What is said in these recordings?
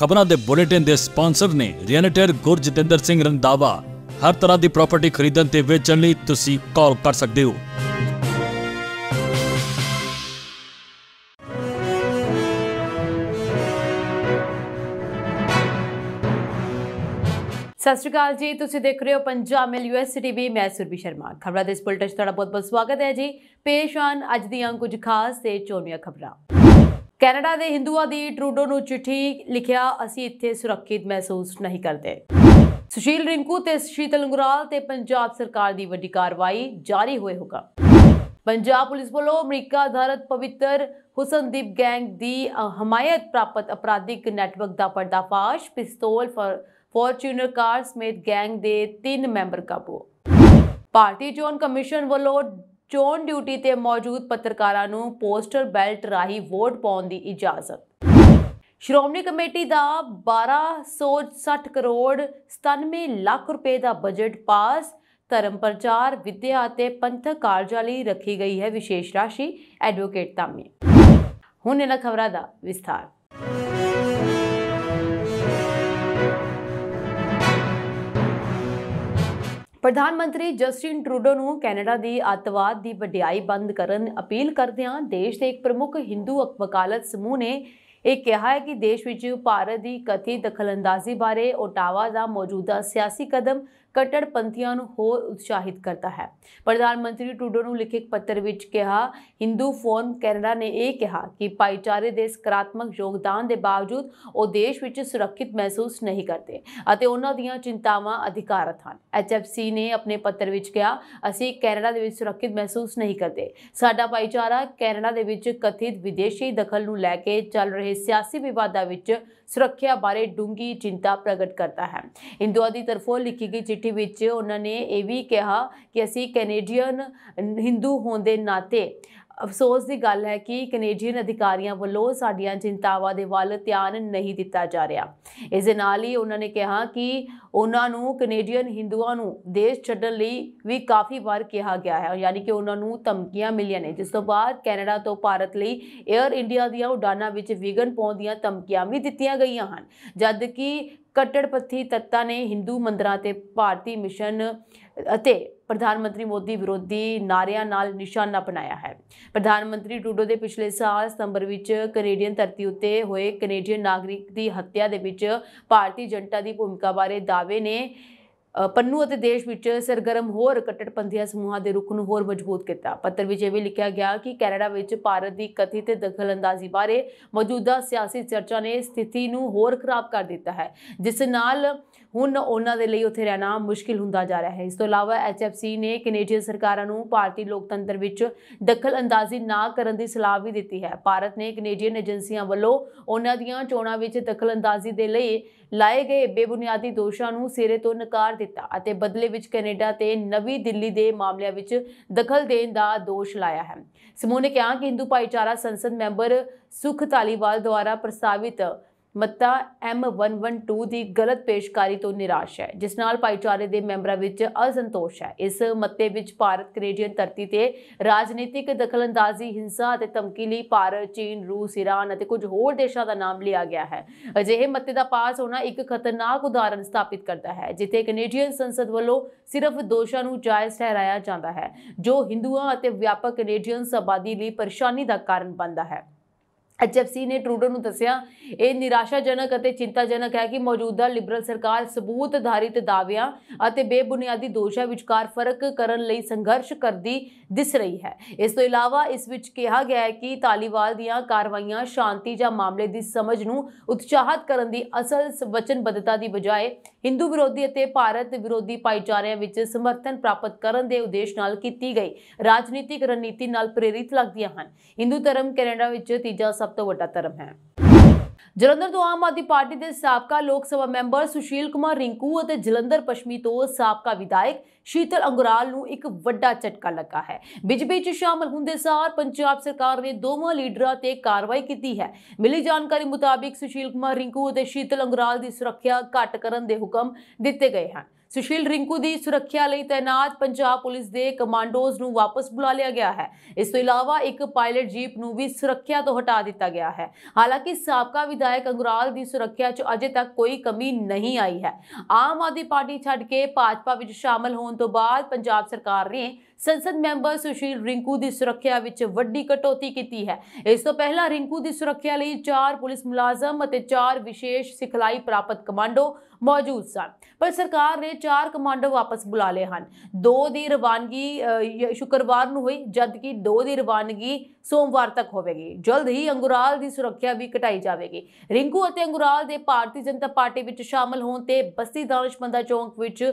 ਖਬਰਾਂ ਦੇ ਬੁਲੇਟਿਨ ਦੇ ਸਪਾਂਸਰ ਨੇ ਰੀਅਲਟਰ ਜਤਿੰਦਰ ਸਿੰਘ ਰੰਦਾਵਾ ਹਰ ਤਰ੍ਹਾਂ ਦੀ ਪ੍ਰਾਪਰਟੀ ਖਰੀਦਣ ਤੇ ਵੇਚਣ ਲਈ ਤੁਸੀਂ ਕਾਲ ਕਰ ਸਕਦੇ ਹੋ ਸਤਿ ਸ਼੍ਰੀ ਅਕਾਲ ਜੀ ਤੁਸੀਂ ਦੇਖ ਰਹੇ ਹੋ ਪੰਜਾਬ ਮਿਲ ਯੂਐਸ ਟੀਵੀ ਮੈਂ ਸੁਰਬੀ ਸ਼ਰਮਾ ਖਬਰਾਂ ਦੇ ਇਸ ਬੁਲੇਟਿਨ ਤੁਹਾਡਾ ਬਹੁਤ ਬਹੁਤ ਸਵਾਗਤ ਹੈ ਜੀ ਪੇਸ਼ ਹਨ ਅੱਜ ਦੀਆਂ ਕੁਝ ਖਾਸ ਤੇ ਚੋਣੀਆਂ ਖਬਰਾਂ ਕੈਨੇਡਾ ਦੇ ਹਿੰਦੂਆਂ ਦੀ ਟਰੂਡੋ ਨੂੰ ਚਿੱਠੀ ਲਿਖਿਆ ਅਸੀਂ ਇੱਥੇ ਸੁਰੱਖਿਅਤ ਮਹਿਸੂਸ ਨਹੀਂ ਕਰਦੇ ਸੁਸ਼ੀਲ ਰਿੰਕੂ ਤੇ ਸ਼ੀਤਲ ਗੁਰਾਲ ਤੇ ਪੰਜਾਬ ਸਰਕਾਰ ਦੀ ਵੱਡੀ ਕਾਰਵਾਈ ਜਾਰੀ ਹੋਏ ਹੋਗਾ ਪੰਜਾਬ ਪੁਲਿਸ ਵੱਲੋਂ ਅਮਰੀਕਾ ਆਧਾਰਤ ਪਵਿੱਤਰ ਹੁਸਨਦੀਪ ਗੈਂਗ ਦੀ ਹਮਾਇਤ ਪ੍ਰਾਪਤ ਅਪਰਾਧਿਕ ਨੈਟਵਰਕ ਦਾ ਪਰਦਾਫਾਸ਼ ਪਿਸਤੌਲ ਫੋਰਚੂਨਰ ਕਾਰਸ ਸਮੇਤ ਗੈਂਗ ਦੇ 3 ਮੈਂਬਰ ਕਾਬੂ ਭਾਰਤੀ ਚੋਣ ਕਮਿਸ਼ਨ ਵੱਲੋਂ ਚੋਣ ਡਿਊਟੀ ਤੇ ਮੌਜੂਦ ਪੱਤਰਕਾਰਾਂ ਨੂੰ ਪੋਸਟਲ ਬੈਲਟ ਰਾਹੀਂ ਵੋਟ ਪਾਉਣ ਦੀ ਇਜਾਜ਼ਤ ਸ਼੍ਰੋਮਣੀ ਕਮੇਟੀ ਦਾ 1260 ਕਰੋੜ 97 ਲੱਖ ਰੁਪਏ ਦਾ ਬਜਟ ਪਾਸ ਧਰਮ ਪ੍ਰਚਾਰ ਵਿਦਿਆ ਅਤੇ ਪੰਥਕ ਕਾਰਜਾਂ ਲਈ ਰੱਖੀ ਗਈ ਹੈ ਵਿਸ਼ੇਸ਼ ਰਾਸ਼ੀ ਐਡਵੋਕੇਟ ਤਾਮੀ ਹੁਣ ਇਹਨਾਂ ਖਬਰਾਂ ਦਾ ਵਿਸਥਾਰ ਪ੍ਰਧਾਨ ਮੰਤਰੀ ਜਸਟਿਨ ਟਰੂਡੋ ਨੂੰ ਕੈਨੇਡਾ ਦੀ ਅਤਵਾਦ ਦੀ ਵਡਿਆਈ ਬੰਦ ਕਰਨ ਅਪੀਲ ਕਰਦਿਆਂ ਦੇਸ਼ ਦੇ ਇੱਕ ਪ੍ਰਮੁੱਖ ਹਿੰਦੂ ਵਕਾਲਤ ਸਮੂਹ ਨੇ ਇਹ ਕਿਹਾ ਹੈ ਕਿ ਦੇਸ਼ ਵਿੱਚ ਭਾਰਤ ਦੀ ਕਥਿਤ ਦਖਲਅੰਦਾਜ਼ੀ ਬਾਰੇ ਓਟਾਵਾ ਦਾ ਮੌਜੂਦਾ ਸਿਆਸੀ ਕਦਮ ਕਟੜਪੰਥੀਆਂ ਨੂੰ ਹੋਰ ਉਤਸ਼ਾਹਿਤ ਕਰਦਾ ਹੈ ਪ੍ਰਧਾਨ ਮੰਤਰੀ ਟੂਡੋ ਨੂੰ ਲਿਖੇ ਇੱਕ ਪੱਤਰ ਵਿੱਚ ਕਿਹਾ ਹਿੰਦੂ ਫੋਰਮ ਕੈਨੇਡਾ ਨੇ ਇਹ ਕਿਹਾ ਕਿ ਭਾਈਚਾਰੇ ਦੇ ਸਕਾਰਾਤਮਕ ਯੋਗਦਾਨ ਦੇ ਬਾਵਜੂਦ ਉਹ ਦੇਸ਼ ਵਿੱਚ ਸੁਰੱਖਿਅਤ ਮਹਿਸੂਸ ਨਹੀਂ ਕਰਦੇ ਅਤੇ ਉਹਨਾਂ ਦੀਆਂ ਚਿੰਤਾਵਾਂ ਅਧਿਕਾਰਤ ਹਨ ਐਚਐਫਸੀ ਨੇ ਆਪਣੇ ਪੱਤਰ ਵਿੱਚ ਕਿਹਾ ਅਸੀਂ ਕੈਨੇਡਾ ਦੇ ਵਿੱਚ ਸੁਰੱਖਿਅਤ ਮਹਿਸੂਸ ਨਹੀਂ ਕਰਦੇ ਸਾਡਾ ਭਾਈਚਾਰਾ ਕੈਨੇਡਾ ਦੇ ਵਿੱਚ ਕਥਿਤ ਵਿਦੇਸ਼ੀ ਦਖਲ ਨੂੰ ਲੈ ਕੇ ਚੱਲ ਰਹੇ ਸਿਆਸੀ ਵਿਵਾਦਾਂ ਵਿੱਚ ਸੁਰੱਖਿਆ ਬਾਰੇ ਡੂੰਗੀ ਚਿੰਤਾ ਪ੍ਰਗਟ ਕਰਦਾ ਹੈ ਹਿੰਦੂਆ ਦੀ ਤਰਫੋਂ ਲਿਖੀ ਗਈ ਚਿੱਠੀ ਵਿੱਚ ਉਹਨਾਂ ਨੇ ਇਹ ਵੀ ਕਿਹਾ ਕਿ ਅਸੀਂ ਕੈਨੇਡੀਅਨ ਹਿੰਦੂ ਹੋਣ ਦੇ ਨਾਤੇ ਅਫਸੋਸ ਦੀ ਗੱਲ ਹੈ ਕਿ ਕੈਨੇਡੀਅਨ ਅਧਿਕਾਰੀਆਂ ਵੱਲੋਂ ਸਾਡੀਆਂ ਚਿੰਤਾਵਾਂ ਦੇ ਵੱਲ ਧਿਆਨ ਨਹੀਂ ਦਿੱਤਾ ਜਾ ਰਿਹਾ ਇਸ ਦੇ ਨਾਲ ਹੀ ਉਹਨਾਂ ਨੇ ਕਿਹਾ ਕਿ ਉਹਨਾਂ ਨੂੰ ਕੈਨੇਡੀਅਨ ਹਿੰਦੂਆਂ ਨੂੰ ਦੇਸ਼ ਛੱਡਣ ਲਈ ਵੀ ਕਾਫੀ ਵਾਰ ਕਿਹਾ ਗਿਆ ਹੈ ਯਾਨੀ ਕਿ ਉਹਨਾਂ ਨੂੰ ਧਮਕੀਆਂ ਮਿਲੀਆਂ ਨੇ ਜਿਸ ਤੋਂ ਬਾਅਦ ਕੈਨੇਡਾ ਤੋਂ ਭਾਰਤ ਲਈ 에ਅਰ ਇੰਡੀਆ ਦੀਆਂ ਉਡਾਨਾਂ ਵਿੱਚ ਵਿਗਨ ਪਾਉਣ ਦੀਆਂ ਧਮਕੀਆਂ ਵੀ ਦਿੱਤੀਆਂ ਗਈਆਂ ਹਨ ਜਦ ਕਿ ਕੱਟੜਪੱਥੀ ਤੱਤਾਂ ਨੇ ਹਿੰਦੂ ਮੰਦਰਾਂ ਤੇ ਭਾਰਤੀ ਮਿਸ਼ਨ ਅਤੇ ਪ੍ਰਧਾਨ ਮੰਤਰੀ ਮੋਦੀ ਵਿਰੋਧੀ ਨਾਰਿਆਂ ਨਾਲ ਨਿਸ਼ਾਨਾ ਬਣਾਇਆ ਹੈ ਪ੍ਰਧਾਨ ਮੰਤਰੀ ਟਰੂਡੋ ਦੇ ਪਿਛਲੇ ਸਾਲ ਸਤੰਬਰ ਵਿੱਚ ਕੈਨੇਡੀਅਨ ਧਰਤੀ ਉੱਤੇ ਹੋਏ ਕੈਨੇਡੀਅਨ ਨਾਗਰਿਕ ਦੀ ਹੱਤਿਆ ਦੇ ਵਿੱਚ ਭਾਰਤੀ ਜਨਤਾ ਦੀ ਭੂਮਿਕਾ ਬਾਰੇ ਦਾਅਵੇ ਨੇ ਪੰਨੂ ਅਤੇ ਦੇਸ਼ ਵਿੱਚ ਸਰਗਰਮ ਹੋਰ ਕੱਟੜਪੰਥੀਆ ਸਮੂਹਾਂ ਦੇ ਰੁਖ ਨੂੰ ਹੋਰ ਮਜ਼ਬੂਤ ਕੀਤਾ ਪੱਤਰ ਵਿੱਚ ਇਹ ਵੀ ਲਿਖਿਆ ਗਿਆ ਕਿ ਕੈਨੇਡਾ ਵਿੱਚ ਭਾਰਤ ਦੀ ਕਥਿਤ ਦਖਲਅੰਦਾਜ਼ੀ ਬਾਰੇ ਮੌਜੂਦਾ ਸਿਆਸੀ ਚਰਚਾ ਨੇ ਸਥਿਤੀ ਨੂੰ ਹੋਰ ਖਰਾਬ ਕਰ ਦਿੱਤਾ ਹੈ ਜਿਸ ਨਾਲ ਹੁਣ ਉਹਨਾਂ ਦੇ ਲਈ ਉੱਥੇ ਰਹਿਣਾ ਮੁਸ਼ਕਿਲ ਹੁੰਦਾ ਜਾ ਰਿਹਾ ਹੈ ਇਸ ਤੋਂ ਇਲਾਵਾ ਐਚਐਫਸੀ ਨੇ ਕੈਨੇਡੀਅਨ ਸਰਕਾਰਾਂ ਨੂੰ ਭਾਰਤੀ ਲੋਕਤੰਤਰ ਵਿੱਚ ਦਖਲ ਅੰਦਾਜ਼ੀ ਨਾ ਕਰਨ ਦੀ ਸਲਾਹ ਵੀ ਦਿੱਤੀ ਹੈ ਭਾਰਤ ਨੇ ਕੈਨੇਡੀਅਨ ਏਜੰਸੀਆਂ ਵੱਲੋਂ ਉਹਨਾਂ ਦੀਆਂ ਚੋਣਾਂ ਵਿੱਚ ਦਖਲ ਅੰਦਾਜ਼ੀ ਦੇ ਲਈ ਲਾਏ ਗਏ ਬੇਬੁਨਿਆਦੀ ਦੋਸ਼ਾਂ ਨੂੰ ਸਿਰੇ ਤੋਂ ਨਕਾਰ ਦਿੱਤਾ ਅਤੇ ਬਦਲੇ ਵਿੱਚ ਕੈਨੇਡਾ ਤੇ ਨਵੀਂ ਦਿੱਲੀ ਦੇ ਮਾਮਲਿਆਂ ਵਿੱਚ ਦਖਲ ਦੇਣ ਦਾ ਦੋਸ਼ ਲਾਇਆ ਹੈ ਸਮੂਹ ਨੇ ਕਿਹਾ ਕਿ ਹਿੰਦੂ ਭਾਈਚਾਰਾ ਸੰਸਦ ਮੈਂਬਰ ਸੁਖ ਤਾਲੀਵਾਲ ਦੁਆਰਾ ਪ੍ਰਸਤਾਵਿਤ ਮਤਾ M112 ਦੀ ਗਲਤ ਪੇਸ਼ਕਾਰੀ ਤੋਂ ਨਿਰਾਸ਼ ਹੈ ਜਿਸ ਨਾਲ ਭਾਈਚਾਰੇ ਦੇ ਮੈਂਬਰਾਂ ਵਿੱਚ ਅਸੰਤੋਸ਼ ਹੈ ਇਸ ਮਤੇ ਵਿੱਚ ਭਾਰਤ ਕੈਨੇਡੀਅਨ ਧਰਤੀ ਤੇ ਰਾਜਨੀਤਿਕ ਦਖਲਅੰਦਾਜ਼ੀ ਹਿੰਸਾ ਅਤੇ ਧਮਕੀ ਲਈ ਭਾਰਤ ਚੀਨ ਰੂਸ ਈਰਾਨ ਅਤੇ ਕੁਝ ਹੋਰ ਦੇਸ਼ਾਂ ਦਾ ਨਾਮ ਲਿਆ ਗਿਆ ਹੈ ਅਜਿਹੇ ਮਤੇ ਦਾ ਪਾਸ ਹੋਣਾ ਇੱਕ ਖਤਰਨਾਕ ਉਦਾਹਰਨ ਸਥਾਪਿਤ ਕਰਦਾ ਹੈ ਜਿੱਥੇ ਕੈਨੇਡੀਅਨ ਸੰਸਦ ਵੱਲੋਂ ਸਿਰਫ ਦੋਸ਼ਾਂ ਨੂੰ ਜਾਇਜ਼ ਠਹਿਰਾਇਆ ਜਾਂਦਾ ਹੈ ਜੋ ਹਿੰਦੂਆਂ ਅਤੇ ਵਿਆਪਕ ਕੈਨੇਡੀਅਨ ਸਬਾਦੀ ਲਈ ਪਰੇਸ਼ਾਨੀ ਦਾ ਕਾਰਨ ਬਣਦਾ ਹੈ ਐਚਐਫਸੀ ਨੇ ਟਰੂਡੋ ਨੂੰ ਦੱਸਿਆ ਇਹ ਨਿਰਾਸ਼ਾਜਨਕ ਅਤੇ ਚਿੰਤਾਜਨਕ ਹੈ ਕਿ ਮੌਜੂਦਾ ਲਿਬਰਲ ਸਰਕਾਰ ਸਬੂਤ ਆਧਾਰਿਤ ਦਾਅਵਿਆਂ ਅਤੇ ਬੇਬੁਨਿਆਦੀ ਦੋਸ਼ਾਂ ਵਿਚਕਾਰ ਫਰਕ ਕਰਨ ਲਈ ਸੰਘਰਸ਼ ਕਰਦੀ ਦਿਸ ਰਹੀ ਹੈ ਇਸ ਤੋਂ ਇਲਾਵਾ ਇਸ ਵਿੱਚ ਕਿਹਾ ਗਿਆ ਹੈ ਕਿ ਤਾਲੀਵਾਲ ਦੀਆਂ ਕਾਰਵਾਈਆਂ ਸ਼ਾਂਤੀ ਜਾਂ ਮਾਮਲੇ ਦੀ ਸਮਝ ਨੂੰ ਉਤਸ਼ਾਹਤ ਕਰਨ ਦੀ ਅਸਲ ਵਚਨਬੱਧਤਾ ਦੀ ਬਜਾਏ ਹਿੰਦੂ ਵਿਰੋਧੀ ਅਤੇ ਭਾਰਤ ਵਿਰੋਧੀ ਭਾਈਚਾਰਿਆਂ ਵਿੱਚ ਸਮਰਥਨ ਪ੍ਰਾਪਤ ਕਰਨ ਦੇ ਉਦੇਸ਼ ਨਾਲ ਕੀਤੀ ਗਈ ਰਾਜਨੀਤਿਕ ਰਣਨੀਤੀ ਨਾਲ ਪ੍ਰੇਰਿਤ ਲੱਗਦੀਆਂ ਹਨ ਹਿੰਦੂ ਧਰਮ ਕੈਨੇਡਾ ਵਿੱਚ ਤੀਜਾ ਸਭ ਤੋਂ ਵੱਡਾ ਧਰਮ ਹੈ ਜਲੰਧਰ ਤੋਂ ਆਮ ਆਦਮੀ ਪਾਰਟੀ ਦੇ ਸਾਬਕਾ ਲੋਕ ਸਭਾ ਮੈਂਬਰ ਸੁਸ਼ੀਲ ਕੁਮਾਰ ਰਿੰਕੂ ਅਤੇ ਜਲੰਧਰ ਪਸ਼ਮੀ ਤੋਂ ਸਾਬਕਾ ਵਿਧਾਇਕ ਸ਼ੀਤਲ ਅੰਗਰਾਲ ਨੂੰ ਇੱਕ ਵੱਡਾ ਝਟਕਾ ਲੱਗਾ ਹੈ ਬਿਜਬੀ ਚ ਸ਼ਾਮਲ ਹੁੰਦੇ ਸਾਰ ਪੰਜਾਬ ਸਰਕਾਰ ਨੇ ਦੋਵਾਂ ਲੀਡਰਾਂ ਤੇ ਕਾਰਵਾਈ ਕੀਤੀ ਹੈ ਮਿਲੀ ਜਾਣਕਾਰੀ ਮੁਤਾਬਿਕ ਸੁਸ਼ੀਲ ਕੁਮਾਰ ਰਿੰਕੂ ਅਤੇ ਸ਼ੀਤਲ ਅੰਗਰਾਲ ਦੀ ਸੁਰੱਖਿਆ ਘਟ ਕਰਨ ਦੇ ਹੁਕਮ ਦਿੱਤੇ ਗਏ ਹਨ ਸੁਸ਼ੀਲ ਰਿੰਕੂ ਦੀ ਸੁਰੱਖਿਆ ਲਈ ਤਾਇਨਾਤ ਪੰਜਾਬ ਪੁਲਿਸ ਦੇ ਕਮਾਂਡੋਜ਼ ਨੂੰ ਵਾਪਸ ਬੁਲਾ ਲਿਆ ਗਿਆ ਹੈ ਇਸ ਤੋਂ ਇਲਾਵਾ ਇੱਕ ਪਾਇਲਟ ਜੀਪ ਨੂੰ ਵੀ ਸੁਰੱਖਿਆ ਤੋਂ ਹਟਾ ਦਿੱਤਾ ਗਿਆ ਹੈ ਹਾਲਾਂਕਿ ਸਾਬਕਾ ਵਿਧਾਇਕ ਅੰਗਰਾਲ ਦੀ ਸੁਰੱਖਿਆ 'ਚ ਅਜੇ ਤੱਕ ਕੋਈ ਕਮੀ ਨਹੀਂ ਆਈ ਹੈ ਆਮ ਆਦਮੀ ਪਾਰਟੀ ਛੱਡ ਕੇ ਭਾਜਪਾ ਵਿੱਚ ਸ਼ਾਮਲ ਹੋਣ ਤੋਂ ਬਾਅਦ ਪੰਜਾਬ ਸਰਕਾਰ ਨੇ ਸੰਸਦ ਮੈਂਬਰ ਸੁਸ਼ੀਲ ਰਿੰਕੂ ਦੀ ਸੁਰੱਖਿਆ ਵਿੱਚ ਵੱਡੀ ਕਟੌਤੀ ਕੀਤੀ ਹੈ ਇਸ ਤੋਂ ਪਹਿਲਾਂ ਰਿੰਕੂ ਦੀ ਸੁਰੱਖਿਆ ਲਈ 4 ਪੁਲਿਸ ਮੁਲਾਜ਼ਮ ਅਤੇ 4 ਵਿਸ਼ੇਸ਼ ਸਿਖਲਾਈ ਪ੍ਰਾਪਤ ਕਮਾਂਡੋ ਮੌਜੂਦ ਸਨ ਪਰ ਸਰਕਾਰ ਨੇ 4 ਕਮਾਂਡੋ ਵਾਪਸ ਬੁਲਾ ਲਏ ਹਨ 2 ਦੀ ਰਵਾਨਗੀ ਸ਼ੁੱਕਰਵਾਰ ਨੂੰ ਹੋਈ ਜਦਕਿ 2 ਦੀ ਰਵਾਨਗੀ ਸੋਮਵਾਰ ਤੱਕ ਹੋਵੇਗੀ ਜਲਦ ਹੀ ਅੰਗੁਰਾਲ ਦੀ ਸੁਰੱਖਿਆ ਵੀ ਘਟਾਈ ਜਾਵੇਗੀ ਰਿੰਕੂ ਅਤੇ ਅੰਗੁਰਾਲ ਦੇ ਭਾਰਤੀ ਜਨਤਾ ਪਾਰਟੀ ਵਿੱਚ ਸ਼ਾਮਲ ਹੋਣ ਤੇ ਬਸਤੀ ਦਾਨਿਸ਼ਮੰਦਾ ਚੌਂਕ ਵਿੱਚ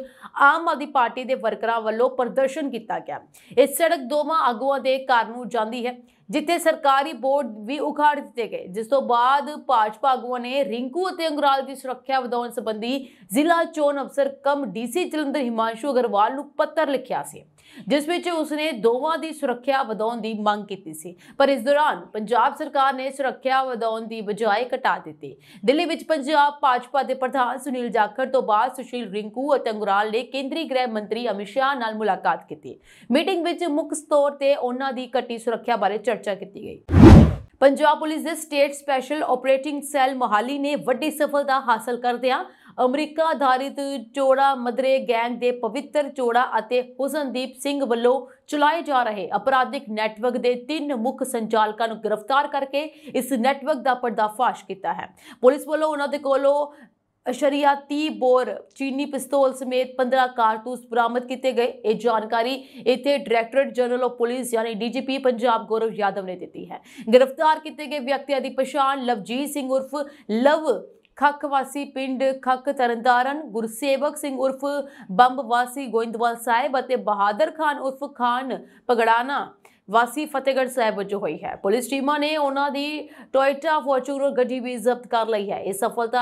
ਆਮ ਆਦਮੀ ਪਾਰਟੀ ਦੇ ਵਰਕਰਾਂ ਵੱਲੋਂ ਪ੍ਰਦਰਸ਼ਨ ਕੀਤਾ ਗਿਆ ਇਸ ਸੜਕ ਦੋਵਾਂ ਆਗੂਆਂ ਦੇ ਘਰ ਨੂੰ ਜਾਂਦੀ ਹੈ ਜਿੱਥੇ ਸਰਕਾਰੀ ਬੋਰਡ ਵੀ ਉਖਾੜ ਦਿੱਤੇ ਗਏ ਜਿਸ ਤੋਂ ਬਾਅਦ ਭਾਜਪਾ ਆਗੂਆਂ ਨੇ ਰਿੰਕੂ ਅਤੇ ਅੰਗਰਾਲ ਦੀ ਸੁਰੱਖਿਆ ਵਧਾਉਣ ਸੰਬੰਧੀ ਜ਼ਿਲ੍ਹਾ ਚੋਣ ਅਫਸਰ ਕਮ ਡੀਸੀ ਜਲੰਧਰ ਹਿਮਾਂਸ਼ੂ ਅਗਰਵਾਲ ਨੂੰ ਪੱਤਰ ਲਿਖਿਆ ਸੀ ਜਿਸ ਵਿੱਚ ਉਸਨੇ ਦੋਵਾਂ ਦੀ ਸੁਰੱਖਿਆ ਵਧਾਉਣ ਦੀ ਮੰਗ ਕੀਤੀ ਸੀ ਪਰ ਇਸ ਦੌਰਾਨ ਪੰਜਾਬ ਸਰਕਾਰ ਨੇ ਸੁਰੱਖਿਆ ਵਧਾਉਣ ਦੀ ਬਜਾਏ ਘਟਾ ਦਿੱਤੀ ਦਿੱਲੀ ਵਿੱਚ ਪੰਜਾਬ ਭਾਜਪਾ ਦੇ ਪ੍ਰਧਾਨ ਸੁਨੀਲ ਜਾਖੜ ਤੋਂ ਬਾਅਦ ਸੁਸ਼ੀਲ ਰਿੰਕੂ ਅਤੇ ਅੰਗਰਾਲ ਨੇ ਕੇਂਦਰੀ ਗ੍ਰਹਿ ਮੰਤਰੀ ਅਮਿਸ਼ਾ ਨਾਲ ਮੁਲਾਕਾਤ ਕੀਤੀ ਮੀਟਿੰਗ ਵਿੱਚ ਮੁੱਖ ਤੌਰ ਤੇ ਉਹਨਾਂ ਦੀ ਘਟੀ ਸੁਰੱਖਿਆ ਬਾਰੇ ਚਰਚਾ ਕੀਤੀ ਗਈ ਪੰਜਾਬ ਪੁਲਿਸ ਦੇ state special operating cell Mohali ਨੇ ਵੱਡੀ ਸਫਲਤਾ ਹਾਸਲ ਕਰਦਿਆਂ ਅਮਰੀਕਾ ਆਧਾਰਿਤ ਚੋੜਾ ਮਦਰੇ ਗੈਂਗ ਦੇ ਪਵਿੱਤਰ ਚੋੜਾ ਅਤੇ ਹੁਸਨਦੀਪ ਸਿੰਘ ਵੱਲੋਂ ਚਲਾਏ ਜਾ ਰਹੇ ਅਪਰਾਧਿਕ ਨੈਟਵਰਕ ਦੇ ਤਿੰਨ ਮੁੱਖ ਸੰਚਾਲਕਾਂ ਨੂੰ ਗ੍ਰਿਫਤਾਰ ਕਰਕੇ ਇਸ ਨੈਟਵਰਕ ਦਾ ਪਰਦਾਫਾਸ਼ ਕੀਤਾ ਹੈ ਪੁਲਿਸ ਵੱਲੋਂ ਉਹਨਾਂ ਦੇ ਕੋਲੋਂ ਅਸ਼ਰੀਆਤੀ ਬੋਰ ਚੀਨੀ ਪਿਸਤੌਲ ਸਮੇਤ 15 ਕਾਰਤੂਸ ਬਰਾਮਦ ਕੀਤੇ ਗਏ ਇਹ ਜਾਣਕਾਰੀ ਇਥੇ ਡਾਇਰੈਕਟੋਰੇਟ ਜਨਰਲ ਆਫ ਪੁਲਿਸ ਯਾਨੀ ਡੀਜੀਪੀ ਪੰਜਾਬ ਗੌਰਵ ਯਾਦਵ ਨੇ ਦਿੱਤੀ ਹੈ ਗ੍ਰਿਫਤਾਰ ਕੀਤੇ ਗਏ ਵਿਅਕਤੀਆਂ ਦੀ ਪਛਾਣ ਲਵਜੀਤ ਸਿੰਘ ਉਰਫ ਲਵ ਵਾਸੀ ਪਿੰਡ ਖੱਖ ਤਰਨਦਾਰਨ ਗੁਰਸੇਵਕ ਸਿੰਘ ਉਰਫ ਬੰਬਵਾਸੀ ਗੋਇੰਦਵਾਲ ਸਾਹਿਬ ਅਤੇ ਬਹਾਦਰ ਖਾਨ ਉਰਫ ਖਾਨ ਪਗੜਾਣਾ ਵਾਸੀ ਫਤਿਹਗੜ੍ਹ ਸਾਹਿਬ ਵਿੱਚ ਹੋਈ ਹੈ ਪੁਲਿਸ ਟੀਮਾਂ ਨੇ ਉਹਨਾਂ ਦੀ ਟੋਇਟਾ ਫੋਰਚੂਨਰ ਗੱਡੀ ਵੀ ਜ਼ਬਤ ਕਰ ਲਈ ਹੈ ਇਹ ਸਫਲਤਾ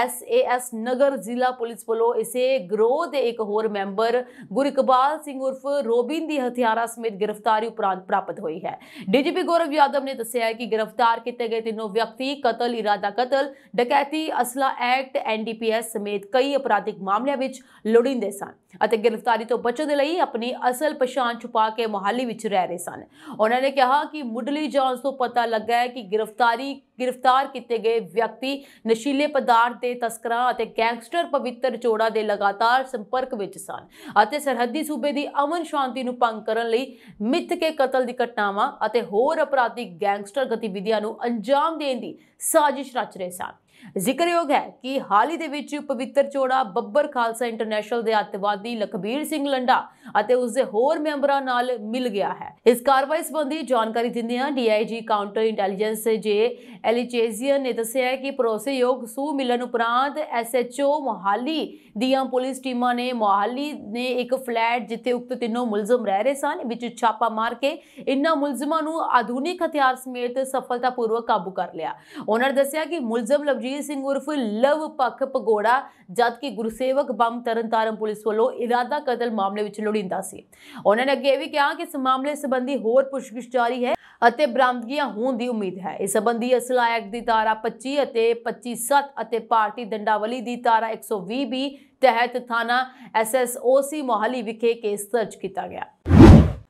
ਐਸਏਐਸ ਨਗਰ ਜ਼ਿਲ੍ਹਾ ਪੁਲਿਸ ਵੱਲੋਂ ਇਸੇ ਗਰੋਹ ਦੇ ਇੱਕ ਹੋਰ ਮੈਂਬਰ ਗੁਰਿਕਬਾਲ ਸਿੰਘ ਉਰਫ ਰੋਬਿਨ ਦੀ ਹਥਿਆਰਾਂ ਸਮੇਤ ਗ੍ਰਿਫਤਾਰੀ ਉਪਰੰਤ ਪ੍ਰਾਪਤ ਹੋਈ ਹੈ ਡੀਜੀਪੀ ਗੌਰਵ ਯਾਦਵ ਨੇ ਦੱਸਿਆ ਕਿ ਗ੍ਰਿਫਤਾਰ ਕੀਤੇ ਗਏ ਤਿੰਨੋਂ ਵਿਅਕਤੀ ਕਤਲ ਇਰਾਦਾ ਕਤਲ ਡਕੈਤੀ ਅਸਲਾ ਐਕਟ ਐਨਡੀਪੀਐਸ ਸਮੇਤ ਕਈ ਅਪਰਾਧਿਕ ਮਾਮਲਿਆਂ ਵਿੱਚ ਲੋੜੀਂਦੇ ਸਨ ਅਤੇ ਗ੍ਰਿਫਤਾਰੀ ਤੋਂ ਬਚਣ ਦੇ ਲਈ ਆਪਣੀ ਅਸਲ ਪਛਾਣ ਛੁਪਾ ਕੇ ਮੁਹਾਲੀ ਵਿੱਚ ਰਹਿ ਰਹੇ ਸਨ ਉਹਨਾਂ ਨੇ ਕਿਹਾ ਕਿ ਮੁੱਢਲੀ ਜਾਂਚ ਤੋਂ ਪਤਾ ਲੱਗਾ ਹੈ ਕਿ ਗ੍ਰਿਫਤਾਰੀ ਗ੍ਰਿਫਤਾਰ ਕੀਤੇ ਗਏ ਵਿਅਕਤੀ ਨਸ਼ੀਲੇ ਪਦਾਰਥ ਦੇ ਤਸਕਰਾਂ ਅਤੇ ਗੈਂਗਸਟਰ ਪਵਿੱਤਰ ਚੋੜਾ ਦੇ ਲਗਾਤਾਰ ਸੰਪਰਕ ਵਿੱਚ ਸਨ ਅਤੇ ਸਰਹੱਦੀ ਸੂਬੇ ਦੀ ਅਮਨ ਸ਼ਾਂਤੀ ਨੂੰ ਭੰਗ ਕਰਨ ਲਈ ਮਿੱਥ ਕੇ ਕਤਲ ਦੀ ਘਟਨਾਵਾਂ ਅਤੇ ਹੋਰ ਅਪਰਾਧਿਕ ਗੈਂਗਸਟਰ ਗਤੀਵਿਧੀਆਂ ਨੂੰ ਅੰਜਾਮ ਦੇਣ ਦੀ ਸਾਜ਼ਿਸ਼ ਰਚ ਰਹੇ ਸਨ ਜ਼ਿਕਰਯੋਗ ਹੈ ਕਿ ਹਾਲ ਹੀ ਦੇ ਵਿੱਚ ਪਵਿੱਤਰ ਚੋੜਾ ਬੱਬਰ ਖਾਲਸਾ ਇੰਟਰਨੈਸ਼ਨਲ ਦੇ ਅੱਤਵਾਦੀ ਲਖਬੀਰ ਸਿੰਘ ਲੰਡਾ ਅਤੇ ਉਸ ਦੇ ਹੋਰ ਮੈਂਬਰਾਂ ਨਾਲ ਮਿਲ ਗਿਆ ਹੈ ਇਸ ਕਾਰਵਾਈ ਸੰਬੰਧੀ ਜਾਣਕਾਰੀ ਦਿੰਦੇ ਹਾਂ ਡੀਆਈਜੀ ਕਾਊਂਟਰ ਇੰਟੈਲੀਜੈਂਸ ਜੇ ਐਲੀਚੇਜ਼ੀਅਨ ਨੇ ਦੱਸਿਆ ਹੈ ਕਿ ਪ੍ਰੋਸੇਯੋਗ ਸੂ ਮਿਲਣ ਉਪਰੰਤ ਐਸਐਚਓ ਮੋਹਾਲੀ ਦੀਆਂ ਪੁਲਿਸ ਟੀਮਾਂ ਨੇ ਮੋਹਾਲੀ ਨੇ ਇੱਕ ਫਲੈਟ ਜਿੱਥੇ ਉਕਤ ਤਿੰਨੋਂ ਮੁਲਜ਼ਮ ਰਹਿ ਰਹੇ ਸਨ ਵਿੱਚ ਛਾਪਾ ਮਾਰ ਕੇ ਇਨ੍ਹਾਂ ਮੁਲਜ਼ਮਾਂ ਨੂੰ ਆਧੁਨਿਕ ਹਥਿਆਰ ਸਮੇਤ ਸਫਲਤਾਪੂਰਵਕ ਕਾਬੂ ਕਰ ਲਿਆ ਉਹਨਾਂ ਨੇ ਦੱਸਿਆ ਕਿ ਮੁਲਜ਼ਮ ਲਵ ਲਵਜੀਤ ਸਿੰਘ ਉਰਫ ਲਵ ਪੱਖ ਪਗੋੜਾ ਜਦਕਿ ਗੁਰਸੇਵਕ ਬੰਮ ਤਰਨਤਾਰਨ ਪੁਲਿਸ ਵੱਲੋਂ ਇਰਾਦਾ ਕਤਲ ਮਾਮਲੇ ਵਿੱਚ ਲੋੜੀਂਦਾ ਸੀ ਉਹਨਾਂ ਨੇ ਅੱਗੇ ਵੀ ਕਿਹਾ ਕਿ ਇਸ ਮਾਮਲੇ ਸੰਬੰਧੀ ਹੋਰ ਪੁੱਛਗਿੱਛ ਜਾਰੀ ਹੈ ਅਤੇ ਬਰਾਮਦਗੀਆਂ ਹੋਣ ਦੀ ਉਮੀਦ ਹੈ ਇਸ ਸੰਬੰਧੀ ਅਸਲਾ ਐਕਟ ਦੀ ਧਾਰਾ 25 ਅਤੇ 257 ਅਤੇ ਭਾਰਤੀ ਦੰਡਾਵਲੀ ਦੀ ਧਾਰਾ 120 ਵੀ ਤਹਿਤ ਥਾਣਾ ਐਸਐਸਓਸੀ ਮੋਹਾਲੀ ਵਿਖੇ ਕੇਸ ਦਰਜ ਕੀਤਾ ਗਿਆ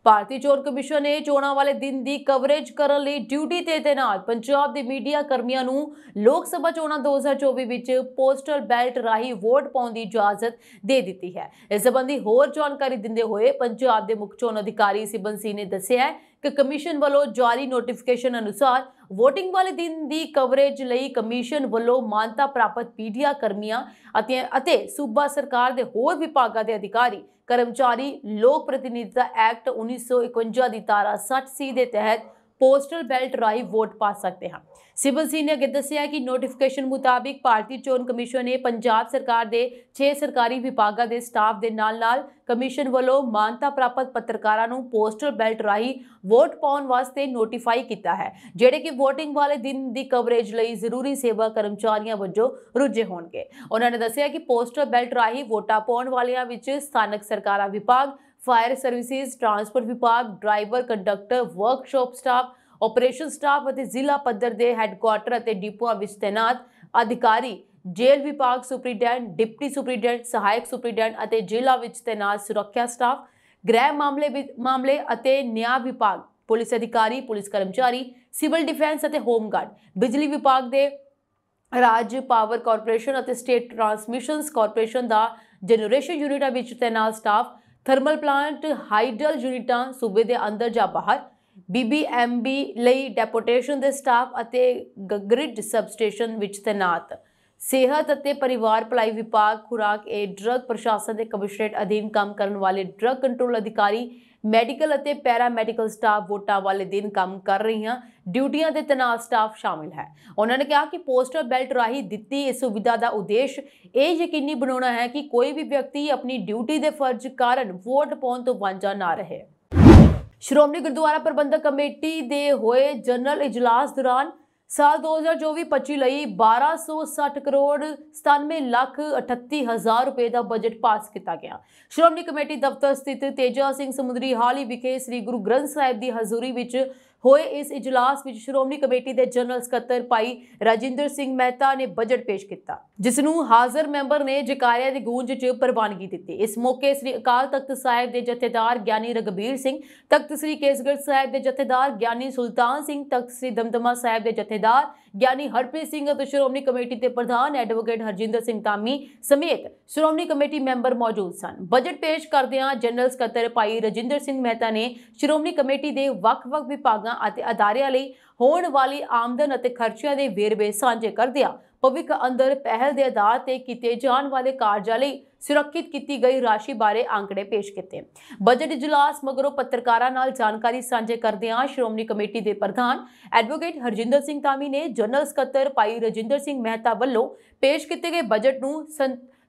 ਭਾਰਤੀ ਚੋਣ ਕਮਿਸ਼ਨ ਨੇ ਚੋਣਾਂ ਵਾਲੇ ਦਿਨ ਦੀ ਕਵਰੇਜ ਕਰਨ ਲਈ ਡਿਊਟੀ ਤੇ ਤੈਨਾਤ ਪੰਜਾਬ ਦੇ ਮੀਡੀਆ ਕਰਮੀਆਂ ਨੂੰ ਲੋਕ ਸਭਾ ਚੋਣਾਂ 2024 ਵਿੱਚ ਪੋਸਟਲ ਬੈਲਟ ਰਾਹੀਂ ਵੋਟ ਪਾਉਣ ਦੀ ਇਜਾਜ਼ਤ ਦੇ ਦਿੱਤੀ ਹੈ ਇਸ ਸੰਬੰਧੀ ਹੋਰ ਜਾਣਕਾਰੀ ਦਿੰਦੇ ਹੋਏ ਪੰਜਾਬ ਦੇ ਮੁੱਖ ਚੋਣ ਅਧਿਕਾਰੀ ਸਿਬਨ ਸਿੰਘ ਨੇ ਦੱਸਿਆ ਕਿ ਕਮਿਸ਼ਨ ਵੱਲੋਂ ਜਾਰੀ ਨੋਟੀਫਿਕੇਸ਼ਨ ਅਨੁਸਾਰ ਵੋਟਿੰਗ ਵਾਲੇ ਦਿਨ ਦੀ ਕਵਰੇਜ ਲਈ ਕਮਿਸ਼ਨ ਵੱਲੋਂ ਮਾਨਤਾ ਪ੍ਰਾਪਤ ਪੀਡੀਆ ਕਰਮੀਆਂ ਅਤੇ ਅਤੇ ਸੂਬਾ ਸਰਕਾਰ ਦੇ ਹੋਰ ਵਿਭਾਗਾਂ ਦੇ ਅਧਿਕਾਰੀ ਕਰਮਚਾਰੀ ਲੋਕ ਪ੍ਰਤੀਨਿਧਤਾ ਐਕਟ 1951 ਦੀ ਧਾਰਾ 60 ਸੀ ਦੇ ਤਹਿਤ ਪੋਸਟਲ ਬੈਲਟ ਰਾਈ ਵੋਟ ਪਾ ਸਕਦੇ ਹਾਂ ਸਿਵਲ ਸੀਨੀਅਰ ਨੇ ਅੱਗੇ ਦੱਸਿਆ ਕਿ ਨੋਟੀਫਿਕੇਸ਼ਨ ਮੁਤਾਬਿਕ ਭਾਰਤੀ ਚੋਣ ਕਮਿਸ਼ਨ ਨੇ ਪੰਜਾਬ ਸਰਕਾਰ ਦੇ 6 ਸਰਕਾਰੀ ਵਿਭਾਗਾਂ ਦੇ ਸਟਾਫ ਦੇ ਨਾਲ-ਨਾਲ ਕਮਿਸ਼ਨ ਵੱਲੋਂ ਮਾਨਤਾ ਪ੍ਰਾਪਤ ਪੱਤਰਕਾਰਾਂ ਨੂੰ ਪੋਸਟਲ ਬੈਲਟ ਰਾਹੀਂ ਵੋਟ ਪਾਉਣ ਵਾਸਤੇ ਨੋਟੀਫਾਈ ਕੀਤਾ ਹੈ ਜਿਹੜੇ ਕਿ VOTING ਵਾਲੇ ਦਿਨ ਦੀ ਕਵਰੇਜ ਲਈ ਜ਼ਰੂਰੀ ਸੇਵਾ ਕਰਮਚਾਰੀਆਂ ਵੱਜੋਂ ਰੁੱਝੇ ਹੋਣਗੇ ਉਹਨਾਂ ਨੇ ਦੱਸਿਆ ਕਿ ਪੋਸਟਲ ਬੈਲਟ ਰਾਹੀਂ ਵੋਟਾਂ ਪਾਉਣ ਵਾਲਿਆਂ ਵਿੱਚ ਸਥਾਨਕ ਸਰਕਾਰਾਂ ਵਿਭਾਗ ਫਾਇਰ ਸਰਵਿਸਿਜ਼ ਟਰਾਂਸਪੋਰਟ ਵਿਭਾਗ driver conductor workshop staff operation staff ਅਤੇ ਜ਼ਿਲ੍ਹਾ ਪੱਧਰ ਦੇ ਹੈੱਡਕੁਆਰਟਰ ਅਤੇ ਡਿਪੂਆਂ ਵਿੱਚ ਤੈਨਾਤ ਅਧਿਕਾਰੀ ਜੇਲ੍ਹ ਵਿਭਾਗ ਸੁਪਰੀਡੈਂਟ ਡਿਪਟੀ ਸੁਪਰੀਡੈਂਟ ਸਹਾਇਕ ਸੁਪਰੀਡੈਂਟ ਅਤੇ ਜ਼ਿਲ੍ਹਾ ਵਿੱਚ ਤੈਨਾਤ ਸੁਰੱਖਿਆ ਸਟਾਫ ਗ੍ਰਹਿ ਮਾਮਲੇ ਮਾਮਲੇ ਅਤੇ ਨਿਆਂ ਵਿਭਾਗ ਪੁਲਿਸ ਅਧਿਕਾਰੀ ਪੁਲਿਸ ਕਰਮਚਾਰੀ ਸਿਵਲ ਡਿਫੈਂਸ ਅਤੇ ਹੋਮ ਗਾਰਡ ਬਿਜਲੀ ਵਿਭਾਗ ਦੇ ਰਾਜ ਪਾਵਰ ਕਾਰਪੋਰੇਸ਼ਨ ਅਤੇ ਸਟੇਟ ਟਰਾਂਸਮਿਸ਼ਨਸ ਕਾਰਪੋਰੇਸ਼ਨ ਦਾ ਜਨਰੇਸ਼ਨ ਯੂਨਿਟਾਂ ਵਿੱਚ ਤੈਨਾਤ ਸਟਾਫ ਥਰਮਲ ਪਲਾਂਟ ਹਾਈਡਲ ਯੂਨਿਟਾਂ ਸੂਬੇ ਦੇ ਅੰਦਰ ਜਾਂ ਬਾਹਰ ਬੀਬੀਐਮਬੀ ਲਈ ਡੈਪੋਟੇਸ਼ਨ ਦੇ ਸਟਾਫ ਅਤੇ ਗ੍ਰਿਡ ਸਬਸਟੇਸ਼ਨ ਵਿੱਚ ਤਨਾਤ ਸਿਹਤ ਅਤੇ ਪਰਿਵਾਰ ਭਲਾਈ ਵਿਭਾਗ ਖੁਰਾਕ ਏ ਡਰਗ ਪ੍ਰਸ਼ਾਸਨ ਦੇ ਕਮਿਸ਼ਨਰੇਟ ਅਧੀਨ ਕੰਮ ਕਰਨ ਵਾਲੇ ਡਰਗ ਕੰਟਰੋਲ ਅਧਿਕਾਰੀ ਮੈਡੀਕਲ ਅਤੇ ਪੈਰਾਮੈਡੀਕਲ ਸਟਾਫ ਵੋਟਾਂ ਵਾਲੇ ਦਿਨ ਕੰਮ ਕਰ ਰਹੀਆਂ ਡਿਊਟੀਆਂ ਦੇ ਤਨਾਅ ਸਟਾਫ ਸ਼ਾਮਿਲ ਹੈ ਉਹਨਾਂ ਨੇ ਕਿਹਾ ਕਿ ਪੋਸਟਰ ਬੈਲਟ ਰਾਹੀਂ ਦਿੱਤੀ ਇਸ ਸੁਵਿਧਾ ਦਾ ਉਦੇਸ਼ ਇਹ ਯਕੀਨੀ ਬਣਾਉਣਾ ਹੈ ਕਿ ਕੋਈ ਵੀ ਵਿਅਕਤੀ ਆਪਣੀ ਡਿਊਟੀ ਦੇ ਫਰਜ਼ ਕਾਰਨ ਵੋਟ ਪਾਉਣ ਤੋਂ ਵਾਂਝਾ ਨਾ ਰਹੇ ਸ਼੍ਰੋਮਣੀ ਗੁਰਦੁਆਰਾ ਪ੍ਰਬੰਧਕ ਕਮੇਟੀ ਦੇ ਹੋਏ ਜਨਰਲ ਇਜਲਾਸ ਦੌਰਾਨ ਸਾਲ 2024-25 ਲਈ 1260 ਕਰੋੜ 97 ਲੱਖ 38 ਹਜ਼ਾਰ ਰੁਪਏ ਦਾ ਬਜਟ ਪਾਸ ਕੀਤਾ ਗਿਆ ਸ਼੍ਰੋਮਣੀ ਕਮੇਟੀ ਦਫ਼ਤਰ ਸਥਿਤ ਤੇਜਾ ਸਿੰਘ ਸਮੁੰਦਰੀ ਹਾਲੀ ਵਿਖੇ ਸ੍ਰੀ ਗੁਰੂ ਗ੍ਰੰਥ ਸਾਹਿਬ ਦੀ ਹਜ਼ੂਰੀ ਵਿੱਚ ਹੋਏ ਇਸ اجلاس ਵਿੱਚ ਸ਼੍ਰੋਮਣੀ ਕਮੇਟੀ ਦੇ ਜਨਰਲ ਸਕੱਤਰ ਭਾਈ ਰਾਜਿੰਦਰ ਸਿੰਘ ਮਹਿਤਾ ਨੇ ਬਜਟ ਪੇਸ਼ ਕੀਤਾ ਜਿਸ ਨੂੰ ਹਾਜ਼ਰ ਮੈਂਬਰ ਨੇ ਜਕਾਰਿਆ ਦੀ ਗੂੰਜ 'ਚ ਪ੍ਰਵਾਨਗੀ ਦਿੱਤੀ ਇਸ ਮੌਕੇ ਸ੍ਰੀ ਅਕਾਲ ਤਖਤ ਸਾਹਿਬ ਦੇ ਜਥੇਦਾਰ ਗਿਆਨੀ ਰਗਬੀਰ ਸਿੰਘ ਤਖਤ ਸ੍ਰੀ ਕੇਸਗੜ੍ਹ ਸਾਹਿਬ ਦੇ ਜਥੇਦਾਰ ਗਿਆਨੀ ਸੁਲਤਾਨ ਸਿੰਘ ਤਖਤ ਸ੍ਰੀ ਦਮਦਮਾ ਸਾਹਿਬ ਦੇ ਜਥੇਦਾਰ ਗਿਆਨੀ ਹਰਪ੍ਰੀਤ ਸਿੰਘ ਅਤੇ ਸ਼੍ਰੋਮਣੀ ਕਮੇਟੀ ਦੇ ਪ੍ਰਧਾਨ ਐਡਵੋਕੇਟ ਹਰਜਿੰਦਰ ਸਿੰਘ ਤਾਮੀ ਸਮੇਤ ਸ਼੍ਰੋਮਣੀ ਕਮੇਟੀ ਮੈਂਬਰ ਮੌਜੂਦ ਸਨ ਬਜਟ ਪੇਸ਼ ਕਰਦਿਆਂ ਜਨਰਲ ਸਕੱਤਰ ਭਾਈ ਰਜਿੰਦਰ ਸਿੰਘ ਮਹਿਤਾ ਨੇ ਸ਼੍ਰੋਮਣੀ ਕਮੇਟੀ ਦੇ ਵੱਖ-ਵੱਖ ਵਿਭਾਗਾਂ ਅਤੇ ਅਦਾਰਿਆਂ ਲਈ ਹੋਣ ਵਾਲੀ ਆਮਦਨ ਅਤੇ ਖਰਚਿਆਂ ਦੇ ਵੇਰਵੇ ਸਾਂਝੇ ਕਰਦਿਆਂ ਭਵਿੱਖ ਅੰਦਰ ਪਹਿਲ ਦੇ ਆਧਾਰ ਤੇ ਕੀਤੇ ਜਾਣ ਵਾਲੇ ਕਾਰਜਾਂ ਲਈ ਸੁਰੱਖਿਤ ਕੀਤੀ ਗਈ ਰਾਸ਼ੀ ਬਾਰੇ ਆંકੜੇ ਪੇਸ਼ ਕੀਤੇ ਬਜਟ ਇਜਲਾਸ ਮਗਰੋਂ ਪੱਤਰਕਾਰਾਂ ਨਾਲ ਜਾਣਕਾਰੀ ਸਾਂਝੇ ਕਰਦਿਆਂ ਸ਼੍ਰੋਮਣੀ ਕਮੇਟੀ ਦੇ ਪ੍ਰਧਾਨ ਐਡਵੋਕੇਟ ਹਰਜਿੰਦਰ ਸਿੰਘ ਤਾਮੀ ਨੇ ਜਨਰਲ ਸਕੱਤਰ ਪਾਈ ਰਜਿੰਦਰ ਸਿੰਘ ਮਹਿਤਾ ਵੱਲੋਂ ਪੇਸ਼ ਕੀਤੇ ਗਏ ਬਜਟ ਨੂੰ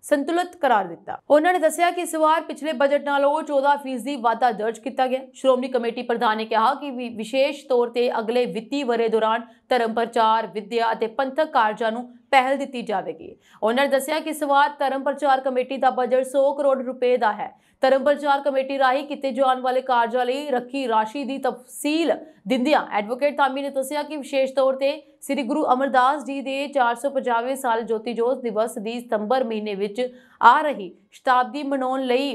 ਸੰਤੁਲਿਤ ਕਰਾਰ ਦਿੱਤਾ ਉਹਨਾਂ ਨੇ ਦੱਸਿਆ ਕਿ ਇਸ ਵਾਰ ਪਿਛਲੇ ਬਜਟ ਨਾਲੋਂ 14% ਵਾਧਾ ਦਰਜ ਕੀਤਾ ਗਿਆ ਸ਼੍ਰੋਮਣੀ ਕਮੇਟੀ ਪ੍ਰਧਾਨ ਨੇ ਕਿਹਾ ਕਿ ਵਿਸ਼ੇਸ਼ ਤੌਰ ਤੇ ਅਗਲੇ ਵਿੱਤੀ ਵਰੇ ਦੌਰਾਨ ਧਰਮ ਪ੍ਰਚਾਰ ਵਿੱਦਿਆ ਅਤੇ ਪੰਥਕ ਕਾਰਜਾਂ ਨੂੰ ਪਹਿਲ ਦਿੱਤੀ ਜਾਵੇਗੀ ਉਹਨਾਂ ਨੇ ਦੱਸਿਆ ਕਿ ਸਵਾਤ ਧਰਮ ਪ੍ਰਚਾਰ ਕਮੇਟੀ ਦਾ ਬਜਟ 100 ਕਰੋੜ ਰੁਪਏ ਦਾ ਹੈ ਧਰਮ ਪ੍ਰਚਾਰ ਕਮੇਟੀ ਰਾਹੀਂ ਕਿਤੇ ਜਾਣ ਵਾਲੇ ਕਾਰਜਾਂ ਲਈ ਰੱਖੀ ਰਾਸ਼ੀ ਦੀ ਤਫਸੀਲ ਦਿੰਦਿਆਂ ਐਡਵੋਕੇਟ ਤਾਮੀ ਨੇ ਦੱਸਿਆ ਕਿ ਵਿਸ਼ੇਸ਼ ਤੌਰ ਤੇ ਸ੍ਰੀ ਗੁਰੂ ਅਮਰਦਾਸ ਜੀ ਦੇ 450ਵੇਂ ਸਾਲ ਜੋਤੀ ਜੋਤ ਦਿਵਸ ਦੀ ਸਤੰਬਰ ਮਹੀਨੇ ਵਿੱਚ ਆ ਰਹੀ ਸ਼ਤਾਬਦੀ ਮਨਾਉਣ ਲਈ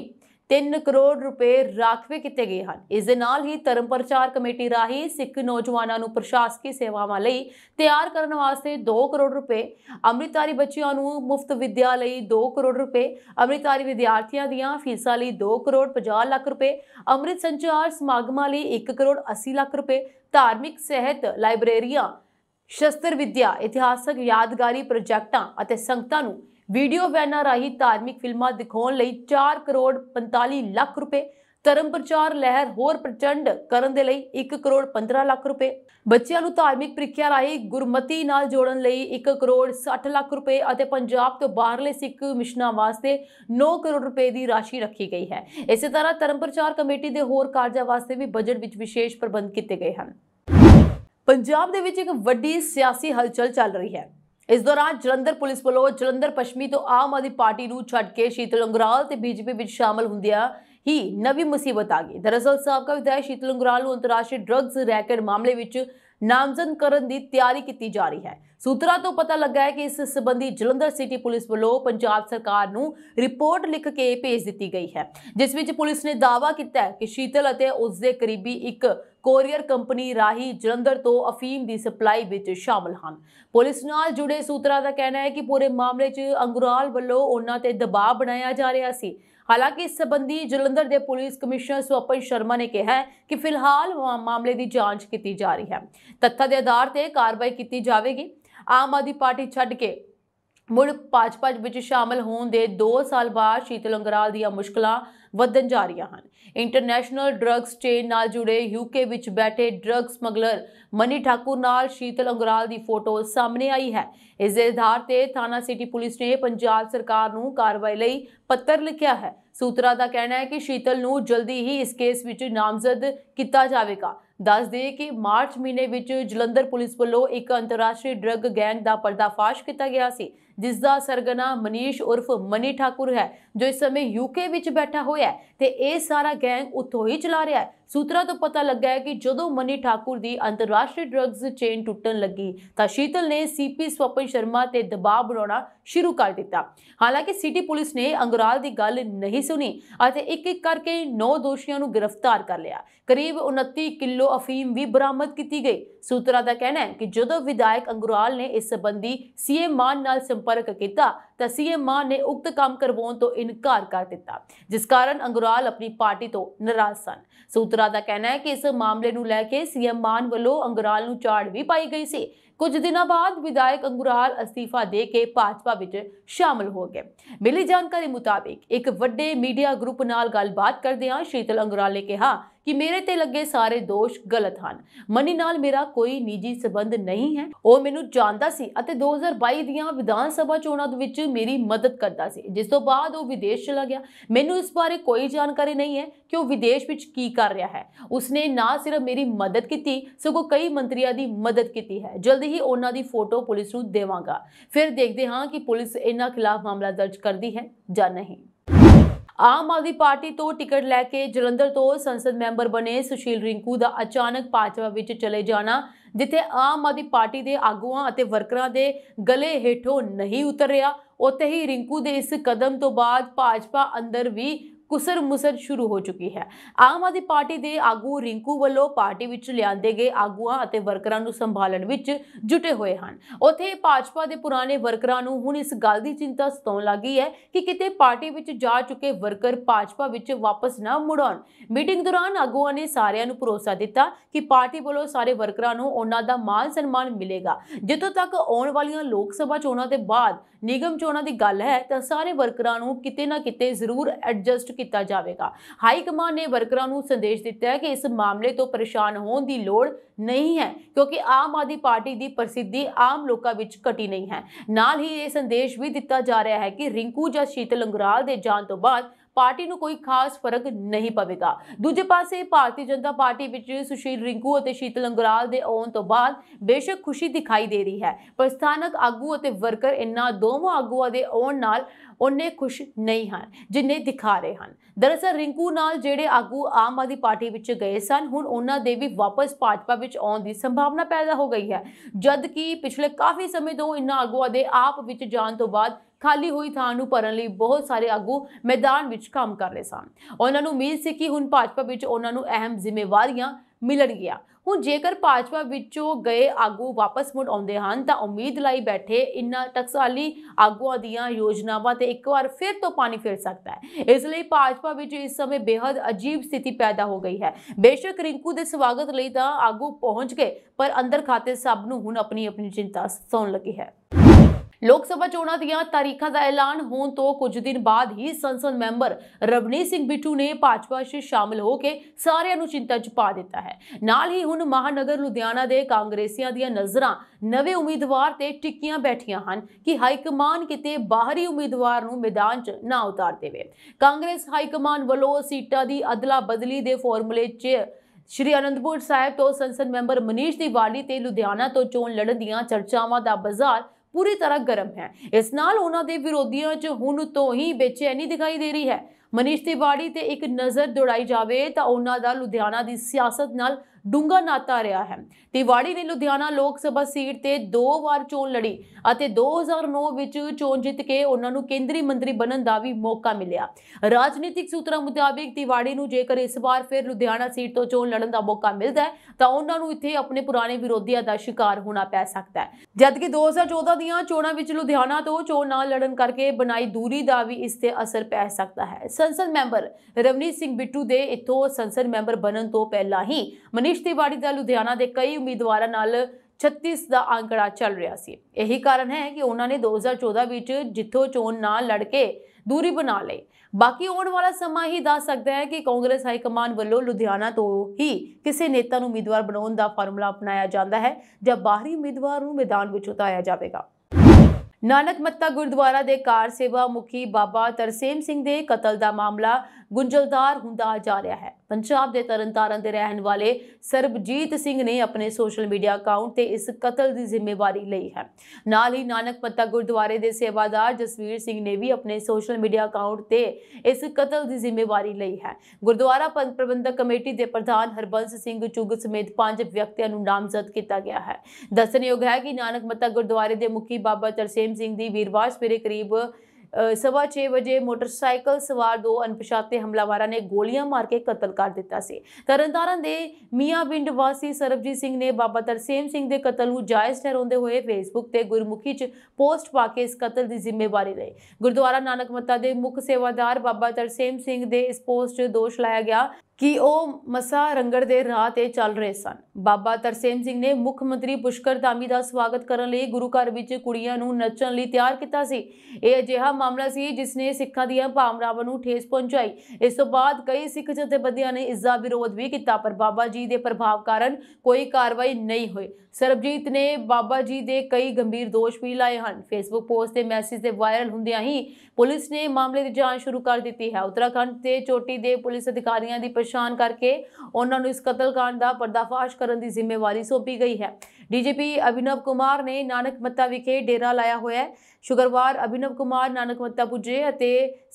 3 ਕਰੋੜ ਰੁਪਏ ਰਾਖਵੇ ਕੀਤੇ ਗਏ ਹਨ ਇਸ ਦੇ ਨਾਲ ਹੀ ਧਰਮ ਪ੍ਰਚਾਰ ਕਮੇਟੀ ਰਾਹੀਂ ਸਿੱਖ ਨੌਜਵਾਨਾਂ ਨੂੰ ਪ੍ਰਸ਼ਾਸਕੀ ਸੇਵਾਵਾਂ ਲਈ ਤਿਆਰ ਕਰਨ ਵਾਸਤੇ 2 ਕਰੋੜ ਰੁਪਏ ਅੰਮ੍ਰਿਤਧਾਰੀ ਬੱਚਿਆਂ ਨੂੰ ਮੁਫਤ ਵਿਦਿਆ ਲਈ 2 ਕਰੋੜ ਰੁਪਏ ਅੰਮ੍ਰਿਤਧਾਰੀ ਵਿਦਿਆਰਥੀਆਂ ਦੀਆਂ ਫੀਸਾਂ ਲਈ 2 ਕਰੋੜ 50 ਲੱਖ ਰੁਪਏ ਅੰਮ੍ਰਿਤ ਸੰਚਾਰ ਸਮਾਗਮਾਂ ਲਈ 1 ਕਰੋੜ 80 ਲੱਖ ਰੁਪਏ ਧਾਰਮਿਕ ਸਿਹਤ ਲਾਇਬ੍ਰੇਰੀਆਂ ਸ਼ਸਤਰ ਵਿਦਿਆ ਇਤਿਹਾਸਕ ਯਾਦਗਾਰੀ ਪ੍ਰੋਜੈਕਟਾਂ ਅਤੇ ਸੰਗਤਾਂ ਨੂੰ ਵੀਡੀਓ ਵੈਨਾਂ ਰਾਹੀਂ ਧਾਰਮਿਕ ਫਿਲਮਾਂ ਦਿਖਾਉਣ ਲਈ 4 ਕਰੋੜ 45 ਲੱਖ ਰੁਪਏ ਧਰਮ ਪ੍ਰਚਾਰ ਲਹਿਰ ਹੋਰ ਪ੍ਰਚੰਡ ਕਰਨ ਦੇ ਲਈ 1 ਕਰੋੜ 15 ਲੱਖ ਰੁਪਏ ਬੱਚਿਆਂ ਨੂੰ ਧਾਰਮਿਕ ਪ੍ਰੀਖਿਆ ਰਾਹੀਂ ਗੁਰਮਤੀ ਨਾਲ ਜੋੜਨ ਲਈ 1 ਕਰੋੜ 60 ਲੱਖ ਰੁਪਏ ਅਤੇ ਪੰਜਾਬ ਤੋਂ ਬਾਹਰਲੇ ਸਿੱਖ ਮਿਸ਼ਨਾਂ ਵਾਸਤੇ 9 ਕਰੋੜ ਰੁਪਏ ਦੀ ਰਾਸ਼ੀ ਰੱਖੀ ਗਈ ਹੈ ਇਸੇ ਤਰ੍ਹਾਂ ਧਰਮ ਪ੍ਰਚਾਰ ਕਮੇਟੀ ਦੇ ਹੋਰ ਕਾਰਜਾਂ ਵਾਸਤੇ ਵੀ ਬਜਟ ਵਿੱਚ ਵਿਸ਼ੇਸ਼ ਪ੍ਰਬੰਧ ਕੀਤੇ ਗਏ ਹਨ ਪੰਜਾਬ ਦੇ ਵਿੱਚ ਇੱਕ ਵੱਡੀ ਸਿਆਸੀ ਹਲਚਲ ਚੱਲ ਰਹੀ ਹੈ ਇਸ ਦੌਰਾਨ ਜਲੰਧਰ ਪੁਲਿਸ ਵੱਲੋਂ ਜਲੰਧਰ ਪੱਛਮੀ ਤੋਂ ਆਮ ਆਦਮੀ ਪਾਰਟੀ ਨੂੰ ਛੱਡ ਕੇ ਸ਼ੀਤਲ ਅੰਗਰਾਲ ਤੇ ਬੀਜੇਪੀ ਵਿੱਚ ਸ਼ਾਮਲ ਹੁੰਦਿਆਂ ਹੀ ਨਵੀਂ ਮੁਸੀਬਤ ਆ ਗਈ ਦਰਅਸਲ ਸਾਬਕਾ ਵਿਧਾਇਕ ਸ਼ੀਤਲ ਅੰਗਰਾਲ ਨੂੰ ਅੰਤਰਰਾਸ਼ਟਰੀ ਡਰੱਗਸ ਰੈਕਟ ਮਾਮਲੇ ਵਿੱਚ ਨਾਮਜ਼ਦ ਕਰਨ ਦੀ ਤਿਆਰੀ ਕੀਤੀ ਜਾ ਰਹੀ ਹੈ ਸੂਤਰਾਂ ਤੋਂ ਪਤਾ ਲੱਗਾ ਹੈ ਕਿ ਇਸ ਸਬੰਧੀ ਜਲੰਧਰ ਸਿਟੀ ਪੁਲਿਸ ਵੱਲੋਂ ਪੰਜਾਬ ਸਰਕਾਰ ਨੂੰ ਰਿਪੋਰਟ ਲਿਖ ਕੇ ਭੇਜ ਦਿੱਤੀ ਗਈ ਹੈ ਜਿਸ ਵਿੱਚ ਪੁਲਿਸ ਨੇ ਦਾਅਵਾ ਕੀਤਾ ਹੈ ਕਿ ਸ਼ੀਤਲ ਅਤੇ ਉਸ ਦੇ ਕਰੀਬੀ ਇੱਕ ਕੋਰੀਅਰ ਕੰਪਨੀ ਰਾਹੀ ਜਲੰਧਰ ਤੋਂ ਅਫੀਮ ਦੀ ਸਪਲਾਈ ਵਿੱਚ ਸ਼ਾਮਲ ਹਨ ਪੁਲਿਸ ਨਾਲ ਜੁੜੇ ਸੂਤਰਾਂ ਦਾ ਕਹਿਣਾ ਹੈ ਕਿ ਪੂਰੇ ਮਾਮਲੇ 'ਚ ਅੰਗੁਰਾਲ ਵੱਲੋਂ ਉਹਨਾਂ ਤੇ ਦਬਾਅ ਬਣਾਇਆ ਜਾ ਰਿਹਾ ਸੀ ਹਾਲਾਂਕਿ ਇਸ ਸਬੰਧੀ ਜਲੰਧਰ ਦੇ ਪੁਲਿਸ ਕਮਿਸ਼ਨਰ ਸੁਪਨ ਸ਼ਰਮਾ ਨੇ ਕਿਹਾ ਕਿ ਫਿਲਹਾਲ ਮਾਮਲੇ ਦੀ ਜਾਂਚ ਕੀਤੀ ਜਾ ਰਹੀ ਹੈ ਤੱਥਾਂ ਦੇ ਆਧਾਰ ਤੇ ਕਾਰਵਾਈ ਕੀਤੀ ਜਾਵੇਗੀ ਆਮ ਆਦਮੀ ਪਾਰਟੀ ਛੱਡ ਕੇ ਮੁੜ ਪਾਜਪਾਜ ਵਿੱਚ ਸ਼ਾਮਲ ਹੋਣ ਦੇ 2 ਸਾਲ ਬਾਅਦ ਸ਼ੀਤਲ ਅੰਗਰਾਲ ਦੀਆਂ ਮੁਸ਼ਕਲਾਂ ਵਧਣ ਜਾ ਰਹੀਆਂ ਹਨ ਇੰਟਰਨੈਸ਼ਨਲ ਡਰੱਗਸ ਚੇਨ ਨਾਲ ਜੁੜੇ ਯੂਕੇ ਵਿੱਚ ਬੈਠੇ ਡਰੱਗ ਸਮਗਲਰ ਮਨੀ ਠਾਕੁਰ ਨਾਲ ਸ਼ੀਤਲ ਅੰਗਰਾਲ ਦੀ ਫੋਟੋ ਸਾਹਮਣੇ ਆਈ ਹੈ ਇਸ ਦੇ ਆਧਾਰ ਤੇ ਥਾਣਾ ਸਿਟੀ ਪੁਲਿਸ ਨੇ ਪੰਜਾਬ ਸਰਕਾਰ ਨੂੰ ਕਾਰਵਾਈ ਲਈ ਪੱਤਰ ਲਿਖਿਆ ਹੈ ਸੂਤਰਾ ਦਾ ਕਹਿਣਾ ਹੈ ਕਿ ਸ਼ੀਤਲ ਨੂੰ ਜਲਦੀ ਹੀ ਇਸ ਕੇਸ ਵਿੱਚ ਨਾਮਜ਼ਦ ਕੀਤਾ ਜਾਵੇਗਾ ਦੱਸ ਦੇ ਕਿ ਮਾਰਚ ਮਹੀਨੇ ਵਿੱਚ ਜਲੰਧਰ ਪੁਲਿਸ ਵੱਲੋਂ ਇੱਕ ਅੰਤਰਰਾਸ਼ਟਰੀ ਡਰੱਗ ਗੈਂਗ ਦਾ ਪਰਦਾਫਾਸ਼ ਕੀਤਾ ਗਿਆ ਸੀ ਜਿਸ ਦਾ ਸਰਗਨਾ ਮਨੀਸ਼ ਉਰਫ ਮਨੀ ਠਾਕੁਰ ਹੈ ਜੋ ਇਸ ਸਮੇਂ ਯੂਕੇ ਵਿੱਚ ਬੈਠਾ ਹੋਇਆ ਹੈ ਤੇ ਇਹ ਸਾਰਾ ਗੈਂਗ ਉੱਥੋਂ ਹੀ ਚਲਾ ਰਿਹਾ ਹੈ ਸੂਤਰਾਂ ਤੋਂ ਪਤਾ ਲੱਗਾ ਹੈ ਕਿ ਜਦੋਂ ਮਨੀ ਠਾਕੁਰ ਦੀ ਅੰਤਰਰਾਸ਼ਟਰੀ ਡਰੱਗਸ ਚੇਨ ਟੁੱਟਣ ਲੱਗੀ ਤਾਂ ਸ਼ੀਤਲ ਨੇ ਸੀਪੀ ਸਵਪਨ ਸ਼ਰਮਾ ਤੇ ਦਬਾਅ ਬਣਾਉਣਾ ਸ਼ੁਰੂ ਕਰ ਦਿੱਤਾ ਹਾਲਾਂਕਿ ਸਿਟੀ ਪੁਲਿਸ ਨੇ ਅੰਗਰਾਲ ਦੀ ਗੱਲ ਨਹੀਂ ਸੁਣੀ ਅਤੇ ਇੱਕ ਇੱਕ ਕਰਕੇ 9 ਦੋਸ਼ੀਆਂ ਨੂੰ ਗ੍ਰਿਫਤਾਰ ਕਰ ਲਿਆ ਕਰੀਬ 29 ਕਿਲੋ ਅਫੀਮ ਵੀ ਬਰਾਮਦ ਕੀਤੀ ਗਈ ਸੂਤਰਾਂ ਦਾ ਕਹਿਣਾ ਹੈ ਕਿ ਜਦੋਂ ਵਿਧਾਇਕ ਅੰਗਰਾਲ ਨੇ ਇਸ ਸੰਬੰਧੀ ਸੀਐਮ ਮਾਨ ਨਾਲ ਸੰਪਰਕ ਕੀਤਾ ਤਾਂ ਸੀਐਮ ਮਾਨ ਨੇ ਉਕਤ ਕੰਮ ਕਰਵਾਉਣ ਤੋਂ ਇਨਕਾਰ ਕਰ ਦਿੱਤਾ ਜਿਸ ਕਾਰਨ ਅੰਗਰਾਲ ਆਪਣੀ ਪਾਰਟੀ ਤੋਂ ਨਰਾਜ਼ ਸਨ ਸੂਤਰਾਂ ਉਹਨਾਂ ਦਾ ਕਹਿਣਾ ਹੈ ਕਿ ਇਸ ਮਾਮਲੇ ਨੂੰ ਲੈ ਕੇ ਸੀਐਮ ਮਾਨ ਵੱਲੋਂ ਅੰਗਰਾਲ ਨੂੰ ਝਾੜ ਵੀ ਪਾਈ ਗਈ ਸੀ ਕੁਝ ਦਿਨਾਂ ਬਾਅਦ ਵਿਧਾਇਕ ਅੰਗਰਾਲ ਅਸਤੀਫਾ ਦੇ ਕੇ ਭਾਜਪਾ ਵਿੱਚ ਸ਼ਾਮਲ ਹੋ ਗਏ ਮਿਲੀ ਜਾਣਕਾਰੀ ਮੁਤਾਬਿਕ ਇੱਕ ਵੱਡੇ ਮੀਡੀਆ ਗਰੁੱਪ ਨਾਲ ਗੱਲਬਾਤ ਕਰਦੇ ਹਾਂ ਸ਼ੀਤਲ ਅੰਗਰਾਲ ਨੇ ਕਿਹਾ ਕਿ ਮੇਰੇ ਤੇ ਲੱਗੇ ਸਾਰੇ ਦੋਸ਼ ਗਲਤ ਹਨ ਮਨੀ ਨਾਲ ਮੇਰਾ ਕੋਈ ਨਿੱਜੀ ਸਬੰਧ ਨਹੀਂ ਹੈ ਉਹ ਮੈਨੂੰ ਜਾਣਦਾ ਸੀ ਅਤੇ 2022 ਦੀਆਂ ਵਿਧਾਨ ਸਭਾ ਚੋਣਾਂ ਦੇ ਵਿੱਚ ਮੇਰੀ ਮਦਦ ਕਰਦਾ ਸੀ ਜਿਸ ਤੋਂ ਬਾਅਦ ਉਹ ਵਿਦੇਸ਼ ਚਲਾ ਗਿਆ ਮੈਨੂੰ ਇਸ ਬਾਰੇ ਕੋਈ ਜਾਣਕਾਰੀ ਨਹੀਂ ਹੈ ਕਿ ਉਹ ਵਿਦੇਸ਼ ਵਿੱਚ ਕੀ ਕਰ ਰਿਹਾ ਹੈ ਉਸਨੇ ਨਾ ਸਿਰਫ ਮੇਰੀ ਮਦਦ ਕੀਤੀ ਸਗੋਂ ਕਈ ਮੰਤਰੀਆਂ ਦੀ ਮਦਦ ਕੀਤੀ ਹੈ ਜਲਦੀ ਹੀ ਉਹਨਾਂ ਦੀ ਫੋਟੋ ਪੁਲਿਸ ਨੂੰ ਦੇਵਾਂਗਾ ਫਿਰ ਦੇਖਦੇ ਹਾਂ ਕਿ ਪੁਲਿਸ ਇਹਨਾਂ ਖਿਲਾਫ ਮਾਮਲਾ ਦਰਜ ਕਰਦੀ ਹੈ ਜਾਂ ਨਹੀਂ ਆਮ ਆਦਮੀ ਪਾਰਟੀ ਤੋਂ ਟਿਕਟ ਲੈ ਕੇ ਜਲੰਧਰ ਤੋਂ ਸੰਸਦ ਮੈਂਬਰ ਬਣੇ ਸੁਸ਼ੀਲ ਰਿੰਕੂ ਦਾ ਅਚਾਨਕ ਪਾਚਵਾ ਵਿੱਚ ਚਲੇ ਜਾਣਾ ਜਿੱਥੇ ਆਮ ਆਦਮੀ ਪਾਰਟੀ ਦੇ ਆਗੂਆਂ ਅਤੇ ਵਰਕਰਾਂ ਦੇ ਗਲੇ ਹੇਠੋਂ ਨਹੀਂ ਉਤਰ ਰਿਹਾ ਉੱਥੇ ਹੀ ਰਿੰਕੂ ਦੇ ਇਸ ਕਦਮ ਤੋਂ ਬਾਅਦ ਭਾਜਪਾ ਅੰਦਰ ਵੀ ਕੁਸਰ ਮੁਸਰ ਸ਼ੁਰੂ ਹੋ ਚੁੱਕੀ ਹੈ ਆਮ ਆਦਮੀ ਪਾਰਟੀ ਦੇ ਆਗੂ ਰਿੰਕੂ ਵੱਲੋਂ ਪਾਰਟੀ ਵਿੱਚ ਲਿਆਂਦੇ ਗਏ ਆਗੂਆਂ ਅਤੇ ਵਰਕਰਾਂ ਨੂੰ ਸੰਭਾਲਣ ਵਿੱਚ ਜੁਟੇ ਹੋਏ ਹਨ ਉਥੇ ਭਾਜਪਾ ਦੇ ਪੁਰਾਣੇ ਵਰਕਰਾਂ ਨੂੰ ਹੁਣ ਇਸ ਗੱਲ ਦੀ ਚਿੰਤਾ ਸਤਾਉਣ ਲੱਗੀ ਹੈ ਕਿ ਕਿਤੇ ਪਾਰਟੀ ਵਿੱਚ ਜਾ ਚੁੱਕੇ ਵਰਕਰ ਭਾਜਪਾ ਵਿੱਚ ਵਾਪਸ ਨਾ ਮੁੜਨ ਮੀਟਿੰਗ ਦੌਰਾਨ ਆਗੂਆਂ ਨੇ ਸਾਰਿਆਂ ਨੂੰ ਭਰੋਸਾ ਦਿੱਤਾ ਕਿ ਪਾਰਟੀ ਵੱਲੋਂ ਸਾਰੇ ਵਰਕਰਾਂ ਨੂੰ ਉਹਨਾਂ ਦਾ ਮਾਨ ਸਨਮਾਨ ਮਿਲੇਗਾ ਜਿੱਥੋਂ ਤੱਕ ਆਉਣ ਵਾਲੀਆਂ ਲੋਕ ਸਭਾ ਚੋਣਾਂ ਦੇ ਬਾਅਦ ਨਿਗਮ ਚੋਣਾਂ ਦੀ ਗੱਲ ਹੈ ਤਾਂ ਸਾਰੇ ਵਰਕਰਾਂ ਨੂੰ ਕਿਤੇ ਨਾ ਕਿਤੇ ਜ਼ਰੂਰ ਐਡਜਸਟ ਕੀਤਾ ਜਾਵੇਗਾ ਹਾਈ ਕਮਾਂਡ ਨੇ ਵਰਕਰਾਂ ਨੂੰ ਸੰਦੇਸ਼ ਦਿੱਤਾ ਹੈ ਕਿ ਇਸ ਮਾਮਲੇ ਤੋਂ ਪਰੇਸ਼ਾਨ ਹੋਣ ਦੀ ਲੋੜ ਨਹੀਂ ਹੈ ਕਿਉਂਕਿ ਆਮ ਆਦੀ ਪਾਰਟੀ ਦੀ ਪ੍ਰਸਿੱਧੀ ਆਮ ਲੋਕਾਂ ਵਿੱਚ ਘਟੀ ਨਹੀਂ ਹੈ ਨਾਲ ਹੀ ਇਹ ਸੰਦੇਸ਼ ਵੀ ਦਿੱਤਾ ਜਾ ਰਿਹਾ ਹੈ ਕਿ ਰਿੰਕੂ ਜਾਂ ਸ਼ੀਤਲ ਅੰਗਰਾਲ ਦੇ ਜਾਣ ਤੋਂ ਬਾਅਦ ਪਾਰਟੀ ਨੂੰ ਕੋਈ ਖਾਸ ਫਰਕ ਨਹੀਂ ਪਵੇਗਾ ਦੂਜੇ ਪਾਸੇ ਭਾਰਤੀ ਜਨਤਾ ਪਾਰਟੀ ਵਿੱਚ ਸੁਸ਼ੀਲ ਰਿੰਕੂ ਅਤੇ ਸ਼ੀਤਲ ਅੰਗਰਾਲ ਦੇ ਆਉਣ ਤੋਂ ਬਾਅਦ ਬੇਸ਼ੱਕ ਖੁਸ਼ੀ ਦਿਖਾਈ ਦੇ ਰਹੀ ਹੈ ਪਰ ਸਥਾਨਕ ਆਗੂ ਅਤੇ ਵਰਕਰ ਇਨ੍ਹਾਂ ਦੋਵਾਂ ਆਗੂਆਂ ਦੇ ਆਉਣ ਨਾਲ ਉਹਨੇ ਖੁਸ਼ ਨਹੀਂ ਹਨ ਜਿੰਨੇ ਦਿਖਾ ਰਹੇ ਹਨ ਦਰਅਸਲ ਰਿੰਕੂ ਨਾਲ ਜਿਹੜੇ ਆਗੂ ਆਮ ਆਦੀ ਪਾਰਟੀ ਵਿੱਚ ਗਏ ਸਨ ਹੁਣ ਉਹਨਾਂ ਦੇ ਵੀ ਵਾਪਸ ਭਾਜਪਾ ਵਿੱਚ ਆਉਣ ਦੀ ਸੰਭਾਵਨਾ ਪੈਦਾ ਹੋ ਗਈ ਹੈ ਜਦ ਕਿ ਪਿਛਲੇ ਕਾਫੀ ਸਮੇਂ ਤੋਂ ਇਨ੍ਹਾਂ ਆਗੂਆਂ ਦੇ ਆਪ ਵਿੱਚ ਜਾਣ ਤੋਂ ਬਾਅਦ ਖਾਲੀ ਹੋਈ ਥਾਂ ਨੂੰ ਭਰਨ ਲਈ ਬਹੁਤ ਸਾਰੇ ਆਗੂ ਮੈਦਾਨ ਵਿੱਚ ਕੰਮ ਕਰ ਰਹੇ ਸਨ ਉਹਨਾਂ ਨੂੰ ਉਮੀਦ ਸੀ ਕਿ ਹੁਣ ਭਾਜਪਾ ਵਿੱਚ ਉਹਨਾਂ ਨੂੰ ਅਹਿਮ ਜ਼ਿੰਮੇਵਾਰੀਆਂ ਮਿਲਣਗੀਆਂ ਹੁਣ ਜੇਕਰ ਭਾਜਪਾ ਵਿੱਚੋਂ ਗਏ ਆਗੂ ਵਾਪਸ ਮੁੜ ਆਉਂਦੇ ਹਨ ਤਾਂ ਉਮੀਦ ਲਈ ਬੈਠੇ ਇਨ੍ਹਾਂ ਟਕਸਾਲੀ ਆਗੂਆਂ ਦੀਆਂ ਯੋਜਨਾਵਾਂ ਤੇ ਇੱਕ ਵਾਰ ਫਿਰ ਤੋਂ ਪਾਣੀ ਫਿਰ ਸਕਦਾ ਹੈ ਇਸ ਲਈ ਭਾਜਪਾ ਵਿੱਚ ਇਸ ਸਮੇਂ ਬੇहद ਅਜੀਬ ਸਥਿਤੀ ਪੈਦਾ ਹੋ ਗਈ ਹੈ ਬੇਸ਼ੱਕ ਰਿੰਕੂ ਦੇ ਸਵਾਗਤ ਲਈ ਤਾਂ ਆਗੂ ਪਹੁੰਚ ਗਏ ਪਰ ਅੰਦਰ ਖਾਤੇ ਸਭ ਨੂੰ ਹੁਣ ਆਪਣੀ ਆਪਣੀ ਚਿੰਤਾ ਸੌਣ ਲੱਗੀ ਹੈ ਲੋਕ ਸਭਾ ਚੋਣਾਂ ਦੀਆਂ ਤਾਰੀਖਾਂ ਦਾ ਐਲਾਨ ਹੋਣ ਤੋਂ ਕੁਝ ਦਿਨ ਬਾਅਦ ਹੀ ਸੰਸਦ ਮੈਂਬਰ ਰਵਨੀ ਸਿੰਘ ਬਿੱਟੂ ਨੇ ਭਾਜਪਾ 'ਚ ਸ਼ਾਮਲ ਹੋ ਕੇ ਸਾਰਿਆਂ ਨੂੰ ਚਿੰਤਾ 'ਚ ਪਾ ਦਿੱਤਾ ਹੈ ਨਾਲ ਹੀ ਹੁਣ ਮਹਾਨਗਰ ਲੁਧਿਆਣਾ ਦੇ ਕਾਂਗਰਸੀਆਂ ਦੀਆਂ ਨਜ਼ਰਾਂ ਨਵੇਂ ਉਮੀਦਵਾਰ ਤੇ ਟਿੱਕੀਆਂ ਬੈਠੀਆਂ ਹਨ ਕਿ ਹਾਈ ਕਮਾਨ ਕਿਤੇ ਬਾਹਰੀ ਉਮੀਦਵਾਰ ਨੂੰ ਮੈਦਾਨ 'ਚ ਨਾ ਉਤਾਰ ਦੇਵੇ ਕਾਂਗਰਸ ਹਾਈ ਕਮਾਨ ਵੱਲੋਂ ਸੀਟਾਂ ਦੀ ਅਦਲਾ ਬਦਲੀ ਦੇ ਫਾਰਮੂਲੇ 'ਚ ਸ਼੍ਰੀ ਅਨੰਦਪੁਰ ਸਾਹਿਬ ਤੋਂ ਸੰਸਦ ਮੈਂਬਰ ਮਨੀਸ਼ ਤਿਵਾਲੀ ਤੇ ਲੁਧਿਆਣਾ ਤੋਂ ਚੋਣ ਲੜਨ ਦੀਆਂ ਚਰਚਾਵਾਂ ਦਾ ਬਾਜ਼ਾਰ ਪੂਰੀ ਤਰ੍ਹਾਂ ਗਰਮ ਹੈ ਇਸ ਨਾਲ ਉਹਨਾਂ ਦੇ ਵਿਰੋਧੀਆਂ 'ਚ ਹੁਣ ਤੋਂ ਹੀ ਬੇਚੈਨੀ ਦਿਖਾਈ ਦੇ ਰਹੀ ਹੈ ਮਨੀਸ਼ ਤਿਵਾੜੀ ਤੇ ਇੱਕ ਨਜ਼ਰ ਦੌੜਾਈ ਜਾਵੇ ਤਾਂ ਉਹਨਾਂ ਦਾ ਲੁਧਿਆਣਾ ਦੀ ਸਿਆਸਤ ਨਾਲ ਡੂੰਗਾ ਨਾਤਾ ਰਿਹਾ ਹੈ ਤਿਵਾੜੀ ਨੇ ਲੁਧਿਆਣਾ ਲੋਕ ਸਭਾ ਸੀਟ ਤੇ ਦੋ ਵਾਰ ਚੋਣ ਲੜੀ ਅਤੇ 2009 ਵਿੱਚ ਚੋਣ ਜਿੱਤ ਕੇ ਉਹਨਾਂ ਨੂੰ ਕੇਂਦਰੀ ਮੰਤਰੀ ਬਣਨ ਦਾ ਵੀ ਮੌਕਾ ਮਿਲਿਆ ਰਾਜਨੀਤਿਕ ਸੂਤਰਾਂ ਮੁਤਾਬਿਕ ਤਿਵਾੜੀ ਨੂੰ ਜੇਕਰ ਇਸ ਵਾਰ ਫਿਰ ਲੁਧਿਆਣਾ ਸੀਟ ਤੋਂ ਚੋਣ ਲੜਨ ਦਾ ਮੌਕਾ ਮਿਲਦਾ ਤਾਂ ਉਹਨਾਂ ਨੂੰ ਇੱਥੇ ਆਪਣੇ ਪੁਰਾਣੇ ਵਿਰੋਧੀਆਂ ਦਾ ਸ਼ਿਕਾਰ ਹੋਣਾ ਪੈ ਸਕਦਾ ਹੈ ਜਦਕਿ 2014 ਦੀਆਂ ਚੋਣਾਂ ਵਿੱਚ ਲੁਧਿਆਣਾ ਤੋਂ ਚੋਣ ਨਾਲ ਲੜਨ ਕਰਕੇ ਬਣਾਈ ਦੂਰੀ ਦਾ ਵੀ ਇਸ ਤੇ ਅਸਰ ਪੈ ਸਕਦਾ ਹੈ ਸੰਸਦ ਮੈਂਬਰ ਰਵਨੀਤ ਸਿੰਘ ਬਿੱਟੂ ਦੇ ਇਥੋਂ ਸੰਸਦ ਮੈਂਬਰ ਬਣਨ ਤੋਂ ਪਹਿਲਾਂ ਹੀ ਮਨੀ ਮਨੀਸ਼ ਦਾ ਲੁਧਿਆਣਾ ਦੇ ਕਈ ਉਮੀਦਵਾਰਾਂ ਨਾਲ 36 ਦਾ ਅੰਕੜਾ ਚੱਲ ਰਿਹਾ ਸੀ ਇਹੀ ਕਾਰਨ ਹੈ ਕਿ ਉਹਨਾਂ ਨੇ 2014 ਵਿੱਚ ਜਿੱਥੋਂ ਚੋਣ ਨਾ ਲੜ ਕੇ ਦੂਰੀ ਬਣਾ ਲਈ ਬਾਕੀ ਆਉਣ ਵਾਲਾ ਸਮਾਂ ਹੀ ਦੱਸ ਸਕਦਾ ਹੈ ਕਿ ਕਾਂਗਰਸ ਹਾਈ ਕਮਾਂਡ ਵੱਲੋਂ ਲੁਧਿਆਣਾ ਤੋਂ ਹੀ ਕਿਸੇ ਨੇਤਾ ਨੂੰ ਉਮੀਦਵਾਰ ਬਣਾਉਣ ਦਾ ਫਾਰਮੂਲਾ ਅਪਣਾਇਆ ਜਾਂਦਾ ਹੈ ਜਾਂ ਬਾਹਰੀ ਉਮੀਦਵਾਰ ਨੂੰ ਮੈਦਾਨ ਵਿੱਚ ਉਤਾਰਿਆ ਜਾਵੇਗਾ ਨਾਨਕ ਮੱਤਾ ਗੁਰਦੁਆਰਾ ਦੇ ਕਾਰ ਸੇਵਾ ਮੁਖੀ ਬਾਬਾ ਤਰਸੇਮ ਸਿੰਘ ਦੇ ਕਤਲ ਦਾ ਮਾਮਲਾ ਗੁੰਝਲਦਾਰ ਹੁੰਦਾ ਜਾ ਰਿਹਾ ਹੈ ਪੰਜਾਬ ਦੇ ਤਰਨਤਾਰਨ ਦੇ ਰਹਿਣ ਵਾਲੇ ਸਰਬਜੀਤ ਸਿੰਘ ਨੇ ਆਪਣੇ ਸੋਸ਼ਲ ਮੀਡੀਆ ਅਕਾਊਂਟ ਤੇ ਇਸ ਕਤਲ ਦੀ ਜ਼ਿੰਮੇਵਾਰੀ ਲਈ ਹੈ ਨਾਲ ਹੀ ਨਾਨਕ ਪੱਤਾ ਗੁਰਦੁਆਰੇ ਦੇ ਸੇਵਾਦਾਰ ਜਸਵੀਰ ਸਿੰਘ ਨੇ ਵੀ ਆਪਣੇ ਸੋਸ਼ਲ ਮੀਡੀਆ ਅਕਾਊਂਟ ਤੇ ਇਸ ਕਤਲ ਦੀ ਜ਼ਿੰਮੇਵਾਰੀ ਲਈ ਹੈ ਗੁਰਦੁਆਰਾ ਪ੍ਰਬੰਧਕ ਕਮੇਟੀ ਦੇ ਪ੍ਰਧਾਨ ਹਰਬੰਸ ਸਿੰਘ ਚੁਗ ਸਮੇਤ ਪੰਜ ਵਿਅਕਤੀਆਂ ਨੂੰ ਨਾਮਜ਼ਦ ਕੀਤਾ ਗਿਆ ਹੈ ਦੱਸਣਯੋਗ ਹੈ ਕਿ ਨਾਨਕ ਮੱਤਾ ਗੁਰਦੁਆਰੇ ਦੇ ਮੁਖੀ ਬਾਬਾ ਤਰਸੇਮ ਸਿੰਘ ਦੀ ਵੀਰਵਾਰ ਸਵੇਰੇ ਕਰੀਬ ਸਵਾ 6 ਵਜੇ ਮੋਟਰਸਾਈਕਲ ਸਵਾਰ ਦੋ ਅਣਪਛਾਤੇ ਹਮਲਾਵਰਾਂ ਨੇ ਗੋਲੀਆਂ ਮਾਰ ਕੇ ਕਤਲ ਕਰ ਦਿੱਤਾ ਸੀ ਤਰਨਤਾਰਨ ਦੇ ਮੀਆਂ ਪਿੰਡ ਵਾਸੀ ਸਰਬਜੀਤ ਸਿੰਘ ਨੇ ਬਾਬਾ ਤਰਸੇਮ ਸਿੰਘ ਦੇ ਕਤਲ ਨੂੰ ਜਾਇਜ਼ ਠਹਿਰਾਉਂਦੇ ਹੋਏ ਫੇਸਬੁੱਕ ਤੇ ਗੁਰਮੁਖੀ 'ਚ ਪੋਸਟ ਪਾ ਕੇ ਇਸ ਕਤਲ ਦੀ ਜ਼ਿੰਮੇਵਾਰੀ ਲਈ ਗੁਰਦੁਆਰਾ ਨਾਨਕ ਮੱਤਾ ਦੇ ਮੁੱਖ ਸੇਵਾਦਾਰ ਬਾਬਾ ਤਰਸੇਮ ਸਿੰਘ ਦੇ ਇਸ ਪੋਸਟ 'ਤੇ ਦੋਸ਼ ਲਾਇਆ ਗਿਆ ਕਿ ਉਹ ਮਸਾ ਰੰਗੜ ਦੇ ਰਾਹ ਤੇ ਚੱਲ ਰਹੇ ਸਨ ਬਾਬਾ ਤਰਸੇਮ ਸਿੰਘ ਨੇ ਮੁੱਖ ਮੰਤਰੀ ਪੁਸ਼ਕਰ ਧਾਮੀ ਦਾ ਸਵਾਗਤ ਕਰਨ ਲਈ ਗੁਰੂ ਘਰ ਵਿੱਚ ਕੁੜੀਆਂ ਨੂੰ ਨੱਚਣ ਲਈ ਤਿਆਰ ਕੀਤਾ ਸੀ ਇਹ ਅਜਿਹਾ ਮਾਮਲਾ ਸੀ ਜਿਸ ਨੇ ਸਿੱਖਾਂ ਦੀਆਂ ਭਾਵਨਾਵਾਂ ਨੂੰ ਠੇਸ ਪਹੁੰਚਾਈ ਇਸ ਤੋਂ ਬਾਅਦ ਕਈ ਸਿੱਖ ਜਥੇਬੰਦੀਆਂ ਨੇ ਇਸ ਦਾ ਵਿਰੋਧ ਵੀ ਕੀਤਾ ਪਰ ਬਾਬਾ ਜੀ ਦੇ ਪ੍ਰਭਾਵ ਕਾਰਨ ਕੋਈ ਕਾਰਵਾਈ ਨਹੀਂ ਹੋਈ ਸਰਬਜੀਤ ਨੇ ਬਾਬਾ ਜੀ ਦੇ ਕਈ ਗੰਭੀਰ ਦੋਸ਼ ਵੀ ਲਾਏ ਹਨ ਫੇਸਬੁੱਕ ਪੋਸਟ ਤੇ ਮੈਸੇਜ ਦੇ ਵਾਇਰਲ ਹੁੰਦਿਆਂ ਹੀ ਪੁਲਿਸ ਨੇ ਮਾਮਲੇ ਦੀ ਜਾਂਚ ਸ਼ੁਰੂ ਕਰ ਦਿੱਤੀ ਹੈ ਉੱਤਰਾਖੰਡ ਤੇ ਚੋਟੀ ਦੇ ਪੁਲਿਸ ਅਧਿਕਾਰੀਆਂ ਦੀ ਪਛਾਣ ਕਰਕੇ ਉਹਨਾਂ ਨੂੰ ਇਸ ਕਤਲकांड ਦਾ ਪਰਦਾਫਾਸ਼ ਕਰਨ ਦੀ ਜ਼ਿੰਮੇਵਾਰੀ ਸੌਂਪੀ ਗਈ ਹੈ ਡੀਜੀਪੀ ਅਭਿਨਵ ਕੁਮਾਰ ਨੇ ਨਾਨਕ ਮੱਤਾ ਵਿਖੇ ਡੇਰਾ ਲਾਇਆ ਹੋਇਆ ਹੈ ਸ਼ੁਗਰਵਾਰ ਅਭਿਨਵ ਕੁਮਾਰ ਨਾਨਕ ਮੱਤਾ ਪੁੱਜੇ ਅਤੇ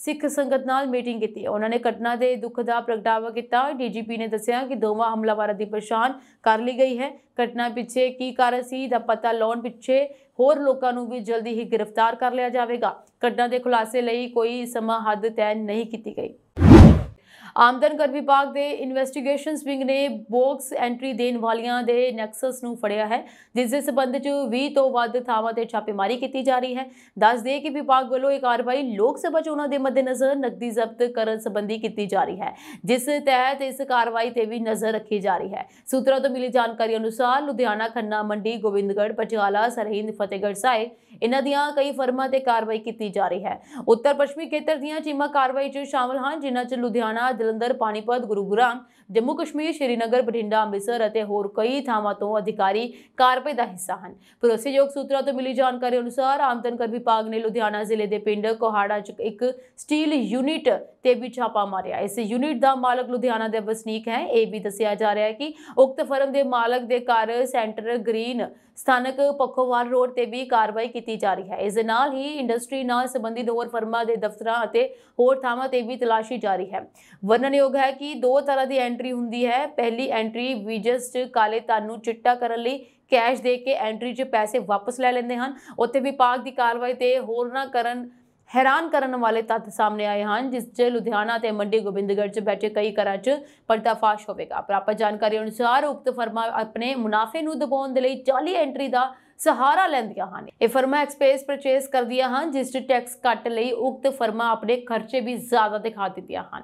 ਸਿੱਖ ਸੰਗਤ ਨਾਲ ਮੀਟਿੰਗ ਕੀਤੀ ਉਹਨਾਂ ਨੇ ਘਟਨਾ ਦੇ ਦੁੱਖ ਦਾ ਪ੍ਰਗਟਾਵਾ ਕੀਤਾ ਡੀਜੀਪੀ ਨੇ ਦੱਸਿਆ ਕਿ ਦੋਵਾਂ ਹਮਲਾਵਰਾਂ ਦੀ ਪਛਾਣ ਕਰ ਲਈ ਗਈ ਹੈ ਘਟਨਾ ਪਿੱਛੇ ਕੀ ਕਾਰਨ ਸੀ ਦਾ ਪਤਾ ਲਾਉਣ ਪਿੱਛੇ ਹੋਰ ਲੋਕਾਂ ਨੂੰ ਵੀ ਜਲਦੀ ਹੀ ਗ੍ਰਿਫਤਾਰ ਕਰ ਲਿਆ ਜਾਵੇਗਾ ਘਟਨਾ ਦੇ ਖੁਲਾਸੇ ਲਈ ਕੋਈ ਸਮਾਂ ਹੱਦ ਤੈਅ ਨਹੀਂ ਕੀਤੀ ਗਈ ਆਮਦਨ ਕਰ ਵਿਭਾਗ ਦੇ ਇਨਵੈਸਟੀਗੇਸ਼ਨਸ ਵਿੰਗ ਨੇ ਬੋਕਸ ਐਂਟਰੀ ਦੇਣ ਵਾਲਿਆਂ ਦੇ ਨੈਕਸਸ ਨੂੰ ਫੜਿਆ ਹੈ ਜਿਸ ਦੇ ਸਬੰਧ ਚ 20 ਤੋਂ ਵੱਧ ਥਾਵਾਂ ਤੇ ਛਾਪੇਮਾਰੀ ਕੀਤੀ ਜਾ ਰਹੀ ਹੈ ਦੱਸ ਦੇ ਕਿ ਵਿਭਾਗ ਵੱਲੋਂ ਇਹ ਕਾਰਵਾਈ ਲੋਕ ਸਭਾ ਚੋਣਾਂ ਦੇ ਮੱਦੇਨਜ਼ਰ ਨਕਦੀ ਜ਼ਬਤ ਕਰਨ ਸੰਬੰਧੀ ਕੀਤੀ ਜਾ ਰਹੀ ਹੈ ਜਿਸ ਤਹਿਤ ਇਸ ਕਾਰਵਾਈ ਤੇ ਵੀ ਨਜ਼ਰ ਰੱਖੀ ਜਾ ਰਹੀ ਹੈ ਸੂਤਰਾਂ ਤੋਂ ਮਿਲੀ ਜਾਣਕਾਰੀ ਅਨੁਸਾਰ ਲੁਧਿਆਣਾ ਖੰਨਾ ਮੰਡੀ ਗੋਬਿੰਦਗੜ੍ਹ ਪਟਿਆਲਾ ਸਰਹਿੰਦ ਫਤਿਹਗੜ੍ਹ ਸਾਹਿਬ ਇਹਨਾਂ ਦੀਆਂ ਕਈ ਫਰਮਾਂ ਤੇ ਕਾਰਵਾਈ ਕੀਤੀ ਜਾ ਰਹੀ ਹੈ ਉੱਤਰ ਪੱਛਮੀ ਖੇਤਰ ਦੀਆਂ ਚੀਮਾ ਕਾਰਵਾਈ 'ਚ ਸ਼ਾਮਲ ਹਨ ਜਿਨ੍ਹਾਂ 'ਚ ਲੁਧਿਆਣਾ ਜਲੰਧਰ ਪਾਣੀਪਤ ਗੁਰੂਗ੍ਰਾਮ ਜੰਮੂ ਕਸ਼ਮੀਰ ਸ਼੍ਰੀਨਗਰ ਬਠਿੰਡਾ ਅੰਮ੍ਰਿਤਸਰ ਅਤੇ ਹੋਰ ਕਈ ਥਾਵਾਂ ਤੋਂ ਅਧਿਕਾਰੀ ਕਾਰਪੇ ਦਾ ਹਿੱਸਾ ਹਨ ਭਰੋਸੇਯੋਗ ਸੂਤਰਾਂ ਤੋਂ ਮਿਲੀ ਜਾਣਕਾਰੀ ਅਨੁਸਾਰ ਆਮਦਨ ਕਰ ਵਿਭਾਗ ਨੇ ਲੁਧਿਆਣਾ ਜ਼ਿਲ੍ਹੇ ਦੇ ਪਿੰਡ ਕੋਹਾੜਾ 'ਚ ਇੱਕ ਸਟੀਲ ਯੂਨਿਟ ਤੇ ਵੀ ਛਾਪਾ ਮਾਰਿਆ ਇਸ ਯੂਨਿਟ ਦਾ ਮਾਲਕ ਲੁਧਿਆਣਾ ਦੇ ਵਸਨੀਕ ਹੈ ਇਹ ਵੀ ਦੱਸਿਆ ਜਾ ਰਿਹਾ ਹੈ ਕਿ ਉਕਤ ਫਰਮ ਦੇ ਮਾਲਕ ਦੇ ਘਰ ਸੈਂਟਰ ਗ੍ਰੀਨ ਸਥਾਨਕ ਪੱਖੋਵਾਲ ਰੋਡ ਤੇ ਵੀ ਕਾਰਵਾਈ ਕੀਤੀ ਜਾ ਰਹੀ ਹੈ ਇਸ ਦੇ ਨਾਲ ਹੀ ਇੰਡਸਟਰੀ ਨਾਲ ਸੰਬੰਧਿਤ ਹੋਰ ਫਰਮਾਂ ਦੇ ਦਫ਼ਤਰਾਂ ਅਤੇ ਹੋਰ ਥਾਵਾਂ ਤੇ ਵੀ ਤਲਾਸ਼ੀ ਜਾਰੀ ਹੈ ਵਰਣਨਯੋਗ ਹੈ ਕਿ ਦੋ ਤਰ੍ਹਾਂ ਦੀ ਐਂਟਰੀ ਹੁੰਦੀ ਹੈ ਪਹਿਲੀ ਐਂਟਰੀ ਵੀ ਜਸਟ ਕਾਲੇ ਤਨ ਨੂੰ ਚਿੱਟਾ ਕਰਨ ਲਈ ਕੈਸ਼ ਦੇ ਕੇ ਐਂਟਰੀ 'ਚ ਪੈਸੇ ਵਾਪਸ ਲੈ ਲੈਂਦੇ ਹਨ ਉੱਥੇ ਵਿਭਾਗ ਦੀ ਕਾਰਵਾਈ ਤੇ ਹੋਰ ਨਾ ਕਰਨ ਹੈਰਾਨ ਕਰਨ ਵਾਲੇ ਤੱਤ ਸਾਹਮਣੇ ਆਏ ਹਨ ਜਿਸ 'ਚ ਲੁਧਿਆਣਾ ਤੇ ਮੰਡੀ ਗੋਬਿੰਦਗੜ੍ਹ 'ਚ ਬੈਠੇ ਕਈ ਘਰਾਂ 'ਚ ਪਰਦਾਫਾਸ਼ ਹੋਵੇਗਾ ਪ੍ਰਾਪਤ ਜਾਣਕਾਰੀ ਅਨੁਸਾਰ ਉਕਤ ਫਰਮਾ ਆਪਣੇ ਮੁਨਾਫੇ ਨੂੰ ਦਬਾਉਣ ਦੇ ਲਈ 40 ਐਂਟਰੀ ਦਾ ਸਹਾਰਾ ਲੈਂਦੀਆਂ ਹਨ ਇਹ ਫਰਮਾਂ ਐਕਸਪ੍ਰੈਸ ਪਰਚੇਸ ਕਰਦੀਆਂ ਹਨ ਜਿਸ ਤੇ ਟੈਕਸ ਕੱਟ ਲਈ ਉਕਤ ਫਰਮਾਂ ਆਪਣੇ ਖਰਚੇ ਵੀ ਜ਼ਿਆਦਾ ਦਿਖਾ ਦਿੰਦੀਆਂ ਹਨ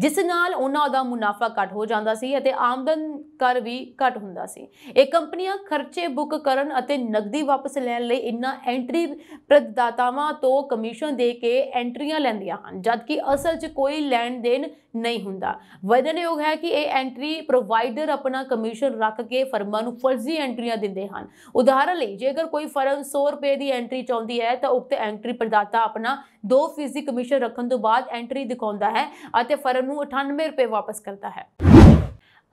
ਜਿਸ ਨਾਲ ਉਹਨਾਂ ਦਾ ਮੁਨਾਫਾ ਘਟ ਹੋ ਜਾਂਦਾ ਸੀ ਅਤੇ ਆਮਦਨ ਕਰ ਵੀ ਘਟ ਹੁੰਦਾ ਸੀ ਇਹ ਕੰਪਨੀਆਂ ਖਰਚੇ ਬੁੱਕ ਕਰਨ ਅਤੇ ਨਕਦੀ ਵਾਪਸ ਲੈਣ ਲਈ ਇਨ੍ਹਾਂ ਐਂਟਰੀ ਪ੍ਰਦਾਤਾਵਾਂ ਤੋਂ ਕਮਿਸ਼ਨ ਦੇ ਕੇ ਐਂਟਰੀਆਂ ਲੈਂਦੀਆਂ ਹਨ ਜਦਕਿ ਅਸਲ 'ਚ ਕੋਈ ਲੈਣ ਦੇਣ ਨਹੀਂ ਹੁੰਦਾ ਵਧਨਯੋਗ ਹੈ ਕਿ ਇਹ ਐਂਟਰੀ ਪ੍ਰੋਵਾਈਡਰ ਆਪਣਾ ਕਮਿਸ਼ਨ ਰੱਖ ਕੇ ਫਰਮਾਂ ਨੂੰ ਫਰਜ਼ੀ ਐਂਟਰੀਆਂ ਦਿੰਦੇ ਹਨ ਉਦਾਹਰਨ ਲਈ ਜੇਕਰ ਕੋਈ ਫਰਮ 100 ਰੁਪਏ ਦੀ ਐਂਟਰੀ ਚਾਹੁੰਦੀ ਹੈ ਤਾਂ ਉਕਤ ਐਂਟਰੀ ਪ੍ਰਦਾਤਾ ਆਪਣਾ 2% ਕਮਿਸ਼ਨ ਰੱਖਣ ਤੋਂ ਬਾਅਦ ਐਂਟਰੀ ਦਿਖਾਉਂਦਾ ਹੈ ਅਤੇ ਫਰਮ ਨੂੰ 98 ਰੁਪਏ ਵਾਪਸ ਕਰਦਾ ਹੈ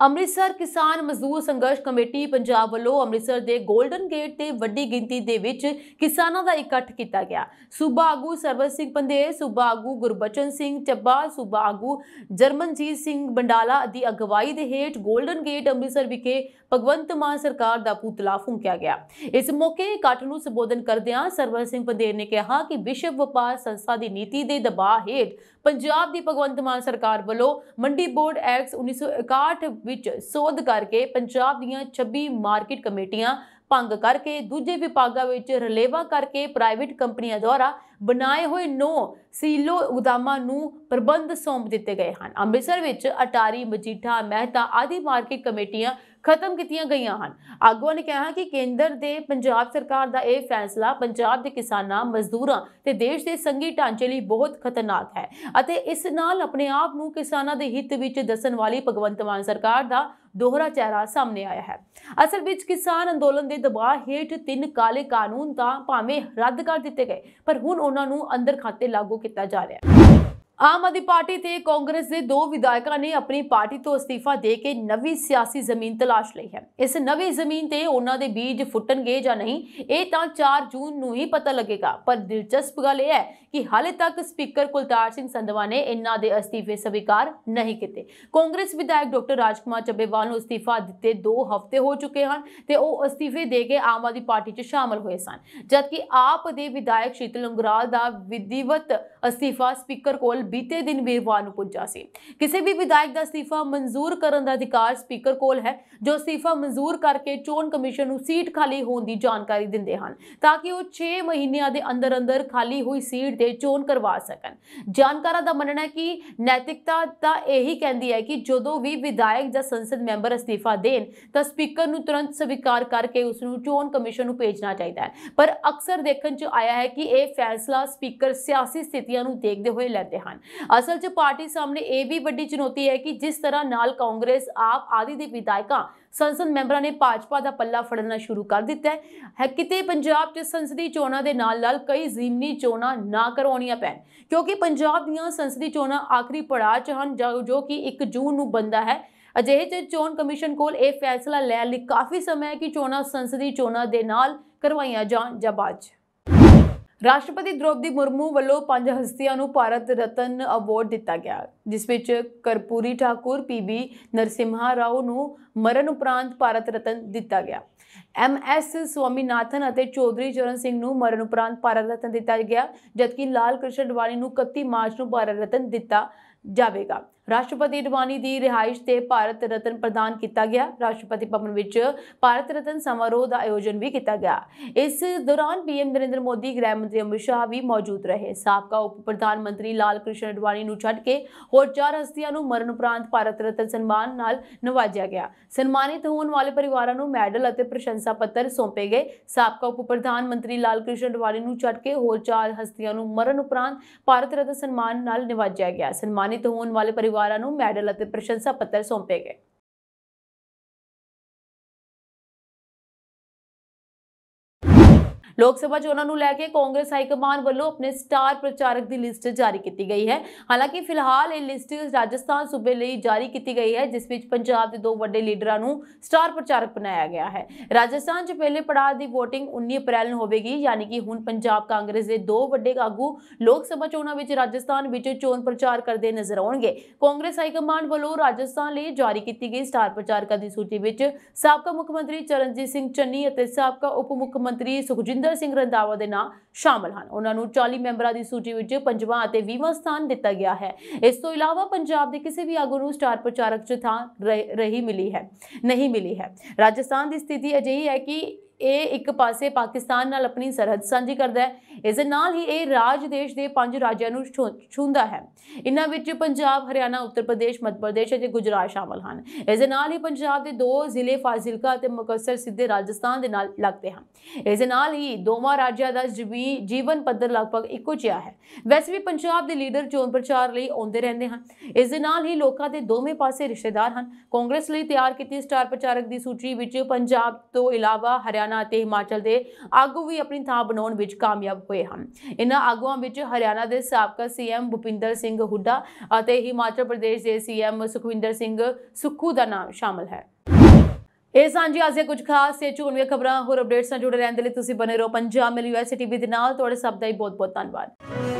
ਅੰਮ੍ਰਿਤਸਰ ਕਿਸਾਨ ਮਜ਼ਦੂਰ ਸੰਘਰਸ਼ ਕਮੇਟੀ ਪੰਜਾਬ ਵੱਲੋਂ ਅੰਮ੍ਰਿਤਸਰ ਦੇ 골ਡਨ ਗੇਟ ਤੇ ਵੱਡੀ ਗਿਣਤੀ ਦੇ ਵਿੱਚ ਕਿਸਾਨਾਂ ਦਾ ਇਕੱਠ ਕੀਤਾ ਗਿਆ ਸੂਬਾ ਆਗੂ ਸਰਵਰ ਸਿੰਘ ਪੰਦੇਰ ਸੂਬਾ ਆਗੂ ਗੁਰਬਚਨ ਸਿੰਘ ਚੱਬਾ ਸੂਬਾ ਆਗੂ ਜਰਮਨਜੀਤ ਸਿੰਘ ਬੰਡਾਲਾ ਦੀ ਅਗਵਾਈ ਦੇ ਹੇਠ 골ਡਨ ਗੇਟ ਅੰਮ੍ਰਿਤਸਰ ਵਿਖੇ ਭਗਵੰਤ ਮਾਨ ਸਰਕਾਰ ਦਾ ਪੁਤਲਾ ਫੂਕਿਆ ਗਿਆ ਇਸ ਮੌਕੇ ਇਕੱਠ ਨੂੰ ਸੰਬੋਧਨ ਕਰਦਿਆਂ ਸਰਵਜ ਸਿੰਘ ਪੰਦੇਰ ਨੇ ਕਿਹਾ ਕਿ ਵਿਸ਼ਵ ਵਪਾਰ ਸੰਸਥਾ ਦੀ ਨੀਤੀ ਦੇ ਦਬਾਅ ਹੇਠ ਪੰਜਾਬ ਦੀ ਭਗਵੰਤ ਮਾਨ ਸਰਕਾਰ ਵੱਲੋਂ ਮੰਡੀ ਬੋਰਡ ਐਕਟ 1961 ਵਿੱਚ ਸੋਧ ਕਰਕੇ ਪੰਜਾਬ ਦੀਆਂ 26 ਮਾਰਕੀਟ ਕਮੇਟੀਆਂ ਭੰਗ ਕਰਕੇ ਦੂਜੇ ਵਿਭਾਗਾਂ ਵਿੱਚ ਰਲੇਵਾ ਕਰਕੇ ਪ੍ਰਾਈਵੇਟ ਕੰਪਨੀਆਂ ਦੁਆਰਾ ਬਣਾਏ ਹੋਏ ਨੋ ਸੀਲੋ ਗੋਦਾਮਾਂ ਨੂੰ ਪ੍ਰਬੰਧ ਸੌਂਪ ਦਿੱਤੇ ਗਏ ਹਨ ਅੰਮ੍ਰਿਤਸਰ ਵਿੱਚ ਅਟਾਰੀ ਮਜੀਠਾ ਮਹਿਤਾ ਆਦਿ ਮਾਰਕੀਟ ਕਮੇਟੀਆਂ ਖਤਮ ਕੀਤੀਆਂ ਗਈਆਂ ਹਨ ਆਗੂਆਂ ਨੇ ਕਿਹਾ ਕਿ ਕੇਂਦਰ ਦੇ ਪੰਜਾਬ ਸਰਕਾਰ ਦਾ ਇਹ ਫੈਸਲਾ ਪੰਜਾਬ ਦੇ ਕਿਸਾਨਾਂ ਮਜ਼ਦੂਰਾਂ ਤੇ ਦੇਸ਼ ਦੇ ਸੰਗੀ ਢਾਂਚੇ ਲਈ ਬਹੁਤ ਖਤਰਨਾਕ ਹੈ ਅਤੇ ਇਸ ਨਾਲ ਆਪਣੇ ਆਪ ਨੂੰ ਕਿਸਾਨਾਂ ਦੇ ਹਿੱਤ ਵਿੱਚ ਦੱਸਣ ਵਾਲੀ ਭਗਵੰਤ ਮਾਨ ਸਰਕਾਰ ਦਾ ਦੋਹਰਾ ਚਿਹਰਾ ਸਾਹਮਣੇ ਆਇਆ ਹੈ ਅਸਲ ਵਿੱਚ ਕਿਸਾਨ ਅੰਦੋਲਨ ਦੇ ਦਬਾਅ ਹੇਠ ਤਿੰਨ ਕਾਲੇ ਕਾਨੂੰਨ ਤਾਂ ਭਾਵੇਂ ਰੱਦ ਕਰ ਦਿੱਤੇ ਗਏ ਪਰ ਹੁਣ ਉਹਨਾਂ ਨੂੰ ਅੰਦਰ ਖਾਤੇ ਲਾਗੂ ਕੀਤਾ ਜਾ ਰਿਹਾ ਹੈ ਆਮ ਆਦਮੀ ਪਾਰਟੀ ਤੇ ਕਾਂਗਰਸ ਦੇ ਦੋ ਵਿਧਾਇਕਾਂ ਨੇ ਆਪਣੀ ਪਾਰਟੀ ਤੋਂ ਅਸਤੀਫਾ ਦੇ ਕੇ ਨਵੀਂ ਸਿਆਸੀ ਜ਼ਮੀਨ ਤਲਾਸ਼ ਲਈ ਹੈ ਇਸ ਨਵੀਂ ਜ਼ਮੀਨ ਤੇ ਉਹਨਾਂ ਦੇ ਬੀਜ ਫੁੱਟਣਗੇ ਜਾਂ ਨਹੀਂ ਇਹ ਤਾਂ 4 ਜੂਨ ਨੂੰ ਹੀ ਪਤਾ ਲੱਗੇਗਾ ਪਰ ਦਿਲਚਸਪ ਗੱਲ ਇਹ ਹੈ ਕਿ ਹਾਲੇ ਤੱਕ ਸਪੀਕਰ ਕੁਲਤਾਰ ਸਿੰਘ ਸੰਧਵਾ ਨੇ ਇਹਨਾਂ ਦੇ ਅਸਤੀਫੇ ਸਵੀਕਾਰ ਨਹੀਂ ਕੀਤੇ ਕਾਂਗਰਸ ਵਿਧਾਇਕ ਡਾਕਟਰ ਰਾਜਕੁਮਾਰ ਚੱਬੇਵਾਲ ਨੂੰ ਅਸਤੀਫਾ ਦਿੱਤੇ 2 ਹਫ਼ਤੇ ਹੋ ਚੁੱਕੇ ਹਨ ਤੇ ਉਹ ਅਸਤੀਫੇ ਦੇ ਕੇ ਆਮ ਆਦਮੀ ਪਾਰਟੀ 'ਚ ਸ਼ਾਮਲ ਹੋਏ ਸਨ ਜਦਕਿ ਆਪ ਦੇ ਵਿਧਾਇਕ ਸ਼ੀਤਲ ਅੰਗਰਾਲ ਦਾ ਵਿਧੀਵਤ ਅਸਤੀਫਾ ਸਪੀਕਰ ਕੋਲ ਬੀਤੇ ਦਿਨ ਵੀਰਵਾਰ ਨੂੰ ਪੁੱਜਾ ਸੀ ਕਿਸੇ ਵੀ ਵਿਧਾਇਕ ਦਾ ਅਸਤੀਫਾ ਮਨਜ਼ੂਰ ਕਰਨ ਦਾ ਅਧਿਕਾਰ ਸਪੀਕਰ ਕੋਲ ਹੈ ਜੋ ਅਸਤੀਫਾ ਮਨਜ਼ੂਰ ਕਰਕੇ ਚੋਣ ਕਮਿਸ਼ਨ ਨੂੰ ਸੀਟ ਖਾਲੀ ਹੋਣ ਦੀ ਜਾਣਕਾਰੀ ਦਿੰਦੇ ਹਨ ਤਾਂ ਕਿ ਉਹ 6 ਮਹੀਨਿਆਂ ਦੇ ਅੰਦਰ ਅੰਦਰ ਖਾਲੀ ਹੋਈ ਸੀਟ ਤੇ ਚੋਣ ਕਰਵਾ ਸਕਣ ਜਾਣਕਾਰਾਂ ਦਾ ਮੰਨਣਾ ਹੈ ਕਿ ਨੈਤਿਕਤਾ ਤਾਂ ਇਹੀ ਕਹਿੰਦੀ ਹੈ ਕਿ ਜਦੋਂ ਵੀ ਵਿਧਾਇਕ ਜਾਂ ਸੰਸਦ ਮੈਂਬਰ ਅਸਤੀਫਾ ਦੇਣ ਤਾਂ ਸਪੀਕਰ ਨੂੰ ਤੁਰੰਤ ਸਵੀਕਾਰ ਕਰਕੇ ਉਸ ਨੂੰ ਚੋਣ ਕਮਿਸ਼ਨ ਨੂੰ ਭੇਜਣਾ ਚਾਹੀਦਾ ਹੈ ਪਰ ਅਕਸਰ ਦੇਖਣ 'ਚ ਆਇਆ ਹੈ ਕਿ ਇਹ ਫੈਸਲਾ ਸਪੀਕਰ ਸਿਆਸੀ ਸਥਿਤੀਆਂ ਨੂੰ ਦੇਖਦੇ ਹੋਏ ਲੈਂਦੇ ਹਨ ਹਨ ਅਸਲ 'ਚ ਪਾਰਟੀ ਸਾਹਮਣੇ ਇਹ ਵੀ ਵੱਡੀ ਚੁਣੌਤੀ ਹੈ ਕਿ ਜਿਸ ਤਰ੍ਹਾਂ ਨਾਲ ਕਾਂਗਰਸ ਆਪ ਆਦਿ ਦੇ ਵਿਧਾਇਕਾਂ ਸੰਸਦ ਮੈਂਬਰਾਂ ਨੇ ਭਾਜਪਾ ਦਾ ਪੱਲਾ ਫੜਨਾ ਸ਼ੁਰੂ ਕਰ ਦਿੱਤਾ ਹੈ ਕਿਤੇ ਪੰਜਾਬ 'ਚ ਸੰਸਦੀ ਚੋਣਾਂ ਦੇ ਨਾਲ ਨਾਲ ਕਈ ਜ਼ਿਮਨੀ ਚੋਣਾਂ ਨਾ ਕਰਾਉਣੀਆਂ ਪੈਣ ਕਿਉਂਕਿ ਪੰਜਾਬ ਦੀਆਂ ਸੰਸਦੀ ਚੋਣਾਂ ਆਖਰੀ ਪੜਾਅ 'ਚ ਹਨ ਜੋ ਕਿ 1 ਜੂਨ ਨੂੰ ਬੰਦਾ ਹੈ ਅਜਿਹੇ 'ਚ ਚੋਣ ਕਮਿਸ਼ਨ ਕੋਲ ਇਹ ਫੈਸਲਾ ਲੈਣ ਲਈ ਕਾਫੀ ਸਮਾਂ ਹੈ ਕਿ ਚੋਣਾਂ ਸੰਸਦੀ ਚੋਣਾਂ ਦੇ ਨਾਲ ਕਰਵਾਈਆਂ ਜਾਣ ਜਾਂ ਬਾਅਦ ਰਾਸ਼ਟਰਪਤੀ ਦ੍ਰੋਪਦੀ ਮੁਰਮੂ ਵੱਲੋਂ ਪੰਜ ਹਸਤੀਆਂ ਨੂੰ ਭਾਰਤ ਰਤਨ ਅਵਾਰਡ ਦਿੱਤਾ ਗਿਆ ਜਿਸ ਵਿੱਚ ਕਰਪੂਰੀ ਠਾਕੁਰ ਪੀਬੀ ਨਰਸਿਮਹਾ ਰਾਓ ਨੂੰ ਮਰਨ ਉਪਰੰਤ ਭਾਰਤ ਰਤਨ ਦਿੱਤਾ ਗਿਆ ਐਮ ਐਸ ਸੁਆਮੀਨਾਥਨ ਅਤੇ ਚੌਧਰੀ ਚਰਨ ਸਿੰਘ ਨੂੰ ਮਰਨ ਉਪਰੰਤ ਭਾਰਤ ਰਤਨ ਦਿੱਤਾ ਗਿਆ ਜਦਕਿ ਲਾਲ ਕ੍ਰਿਸ਼ਨ ਅਡਵਾਨੀ ਨੂੰ 31 ਮਾਰਚ ਨੂੰ ਭਾਰਤ ਰਤਨ ਦਿੱਤਾ ਜਾਵੇਗਾ ਰਾਸ਼ਟਰਪਤੀ ਅਡਵਾਨੀ ਦੀ ਰਿਹਾਇਸ਼ ਤੇ ਭਾਰਤ ਰਤਨ ਪ੍ਰਦਾਨ ਕੀਤਾ ਗਿਆ ਰਾਸ਼ਟਰਪਤੀ ਭਵਨ ਵਿੱਚ ਭਾਰਤ ਰਤਨ ਸਮਾਰੋਹ ਦਾ ਆਯੋਜਨ ਵੀ ਕੀਤਾ ਗਿਆ ਇਸ ਦੌਰਾਨ ਪੀਐਮ ਨਰਿੰਦਰ ਮੋਦੀ ਗ੍ਰਹਿ ਮੰਤਰੀ ਅਮਿਤ ਸ਼ਾਹ ਵੀ ਮੌਜੂਦ ਰਹੇ ਸਾਬਕਾ ਉਪ ਪ੍ਰਧਾਨ ਮੰਤਰੀ ਲਾਲ ਕ੍ਰਿਸ਼ਨ ਅਡਵਾਨੀ ਨੂੰ ਛੱਡ ਕੇ ਹੋਰ ਚਾਰ ਹਸਤੀਆਂ ਨੂੰ ਮਰਨ ਉਪਰੰਤ ਭਾਰਤ ਰਤਨ ਸਨਮਾਨ ਨਾਲ ਨਿਵਾਜਿਆ ਗਿਆ ਸਨਮਾਨਿਤ ਹੋਣ ਵਾਲੇ ਪਰਿਵਾਰਾਂ ਨੂੰ ਮੈਡਲ ਅਤੇ ਪ੍ਰਸ਼ੰਸਾ ਪੱਤਰ ਸੌਂਪੇ ਗਏ ਸਾਬਕਾ ਉਪ ਪ੍ਰਧਾਨ ਮੰਤਰੀ ਲਾਲ ਕ੍ਰਿਸ਼ਨ ਅਡਵਾਨੀ ਨੂੰ ਛੱਡ ਕੇ ਹੋਰ ਚਾਰ ਹਸਤੀਆਂ ਨੂੰ ਮਰਨ ਉਪਰੰਤ ਭਾਰਤ ਰਤਨ ਸਨਮਾਨ ਨਾਲ ਨਿਵਾਜਿਆ ਗਿਆ ਸਨਮਾਨਿਤ ਹੋਣ ਵਾਲੇ ਪਰਿਵਾਰ ਉਮੀਦਵਾਰਾਂ ਨੂੰ ਮੈਡਲ ਅਤੇ ਪ੍ਰਸ਼ੰਸਾ ਪੱਤਰ ਸੌਂਪੇ ਗਏ ਲੋਕ ਸਭਾ ਚੋਣਾਂ ਨੂੰ ਲੈ ਕੇ ਕਾਂਗਰਸ ਹਾਈ ਕਮਾਨ ਵੱਲੋਂ ਆਪਣੇ ਸਟਾਰ ਪ੍ਰਚਾਰਕ ਦੀ ਲਿਸਟ ਜਾਰੀ ਕੀਤੀ ਗਈ ਹੈ ਹਾਲਾਂਕਿ ਫਿਲਹਾਲ ਇਹ ਲਿਸਟ ਰਾਜਸਥਾਨ ਸੂਬੇ ਲਈ ਜਾਰੀ ਕੀਤੀ ਗਈ ਹੈ ਜਿਸ ਵਿੱਚ ਪੰਜਾਬ ਦੇ ਦੋ ਵੱਡੇ ਲੀਡਰਾਂ ਨੂੰ ਸਟਾਰ ਪ੍ਰਚਾਰਕ ਬਣਾਇਆ ਗਿਆ ਹੈ ਰਾਜਸਥਾਨ 'ਚ ਪਹਿਲੇ ਪੜਾਅ ਦੀ VOTING 19 ਅਪ੍ਰੈਲ ਨੂੰ ਹੋਵੇਗੀ ਯਾਨੀ ਕਿ ਹੁਣ ਪੰਜਾਬ ਕਾਂਗਰਸ ਦੇ ਦੋ ਵੱਡੇ ਆਗੂ ਲੋਕ ਸਭਾ ਚੋਣਾਂ ਵਿੱਚ ਰਾਜਸਥਾਨ ਵਿੱਚ ਚੋਣ ਪ੍ਰਚਾਰ ਕਰਦੇ ਨਜ਼ਰ ਆਉਣਗੇ ਕਾਂਗਰਸ ਹਾਈ ਕਮਾਂਡ ਵੱਲੋਂ ਰਾਜਸਥਾਨ ਲਈ ਜਾਰੀ ਕੀਤੀ ਗਈ ਸਟਾਰ ਪ੍ਰਚਾਰਕਾਂ ਦੀ ਸੂਚੀ ਵਿੱਚ ਸਾਬਕਾ ਮੁੱਖ ਮੰਤਰੀ ਚਰਨਜੀਤ ਸਿੰਘ ਚੰਨੀ ਅਤੇ ਸਾਬਕਾ ਉਪ ਮੁੱਖ ਮੰਤਰੀ ਸੁਖਜਿੰਦਰ ਜਸਵਿੰਦਰ ਸਿੰਘ ਰੰਧਾਵਾ ਦੇ ਨਾਂ ਸ਼ਾਮਲ ਹਨ ਉਹਨਾਂ ਨੂੰ 40 ਮੈਂਬਰਾਂ ਦੀ ਸੂਚੀ ਵਿੱਚ ਪੰਜਵਾਂ ਅਤੇ 20ਵਾਂ ਸਥਾਨ ਦਿੱਤਾ ਗਿਆ ਹੈ ਇਸ ਤੋਂ ਇਲਾਵਾ ਪੰਜਾਬ ਦੇ ਕਿਸੇ ਵੀ ਆਗੂ ਨੂੰ ਸਟਾਰ ਪ੍ਰਚਾਰਕ ਚ ਥਾਂ ਰਹੀ ਮਿਲੀ ਹੈ ਨਹੀਂ ਮਿਲੀ ਹੈ ਰਾਜਸਥਾਨ ਦੀ ਸਥਿਤੀ ਅਜਿਹੀ ਹੈ ਕਿ ਇਹ ਇੱਕ ਪਾਸੇ ਪਾਕਿਸਤਾਨ ਨਾਲ ਆਪਣੀ ਸਰਹੱਦ ਸਾਂਝੀ ਕਰਦਾ ਹੈ ਇਸ ਦੇ ਨਾਲ ਹੀ ਇਹ ਰਾਜ ਦੇਸ਼ ਦੇ ਪੰਜ ਰਾਜਾਂ ਨੂੰ ਛੂੰਦਾ ਹੈ ਇਨ੍ਹਾਂ ਵਿੱਚ ਪੰਜਾਬ ਹਰਿਆਣਾ ਉੱਤਰ ਪ੍ਰਦੇਸ਼ ਮੱਧ ਪ੍ਰਦੇਸ਼ ਅਤੇ ਗੁਜਰਾਤ ਸ਼ਾਮਲ ਹਨ ਇਸ ਦੇ ਨਾਲ ਹੀ ਪੰਜਾਬ ਦੇ ਦੋ ਜ਼ਿਲ੍ਹੇ ਫਾਜ਼ਿਲਕਾ ਅਤੇ ਮੁਕਸਰ ਸਿੱਧੇ ਰਾਜਸਥਾਨ ਦੇ ਨਾਲ ਲੱਗਦੇ ਹਨ ਇਸ ਦੇ ਨਾਲ ਹੀ ਦੋਵਾਂ ਰਾਜਾਂ ਦਾ ਜੀਵਨ ਪੱਧਰ ਲਗਭਗ ਇੱਕੋ ਜਿਹਾ ਹੈ ਵੈਸੇ ਵੀ ਪੰਜਾਬ ਦੇ ਲੀਡਰ ਚੋਣ ਪ੍ਰਚਾਰ ਲਈ ਆਉਂਦੇ ਰਹਿੰਦੇ ਹਨ ਇਸ ਦੇ ਨਾਲ ਹੀ ਲੋਕਾਂ ਦੇ ਦੋਵੇਂ ਪਾਸੇ ਰਿਸ਼ਤੇਦਾਰ ਹਨ ਕਾਂਗਰਸ ਲਈ ਤਿਆਰ ਕੀਤੀ ਸਟਾਰ ਪ੍ਰਚਾਰਕ ਦੀ ਸੂਚੀ ਵਿੱਚ ਪੰਜਾਬ ਤੋਂ ਇਲਾਵਾ ਹਰਿਆਣਾ ਹਰਿਆਣਾ ਅਤੇ ਹਿਮਾਚਲ ਦੇ ਆਗੂ ਵੀ ਆਪਣੀ ਥਾਂ ਬਣਾਉਣ ਵਿੱਚ ਕਾਮਯਾਬ ਹੋਏ ਹਨ ਇਹਨਾਂ ਆਗੂਆਂ ਵਿੱਚ ਹਰਿਆਣਾ ਦੇ ਸਾਬਕਾ ਸੀਐਮ ਭੁਪਿੰਦਰ ਸਿੰਘ ਹੁੱਡਾ ਅਤੇ ਹਿਮਾਚਲ ਪ੍ਰਦੇਸ਼ ਦੇ ਸੀਐਮ ਸੁਖਵਿੰਦਰ ਸਿੰਘ ਸੁੱਖੂ ਦਾ ਨਾਮ ਸ਼ਾਮਲ ਹੈ ਇਹ ਸਾਂਝੀ ਅੱਜ ਕੁਝ ਖਾਸ ਤੇ ਚੋਣਵੀਆਂ ਖਬਰਾਂ ਹੋਰ ਅਪਡੇਟਸ ਨਾਲ ਜੁੜੇ ਰਹਿਣ ਦੇ ਲਈ ਤੁਸੀਂ ਬਨੇ ਰਹੋ ਪੰਜਾਬ ਮਿਲ ਯੂਐਸਟੀਵੀ ਦੇ ਨਾਲ ਤੁਹਾਡੇ ਸਭ ਦਾ ਹੀ ਬਹੁਤ ਬਹੁਤ ਧੰਨਵਾਦ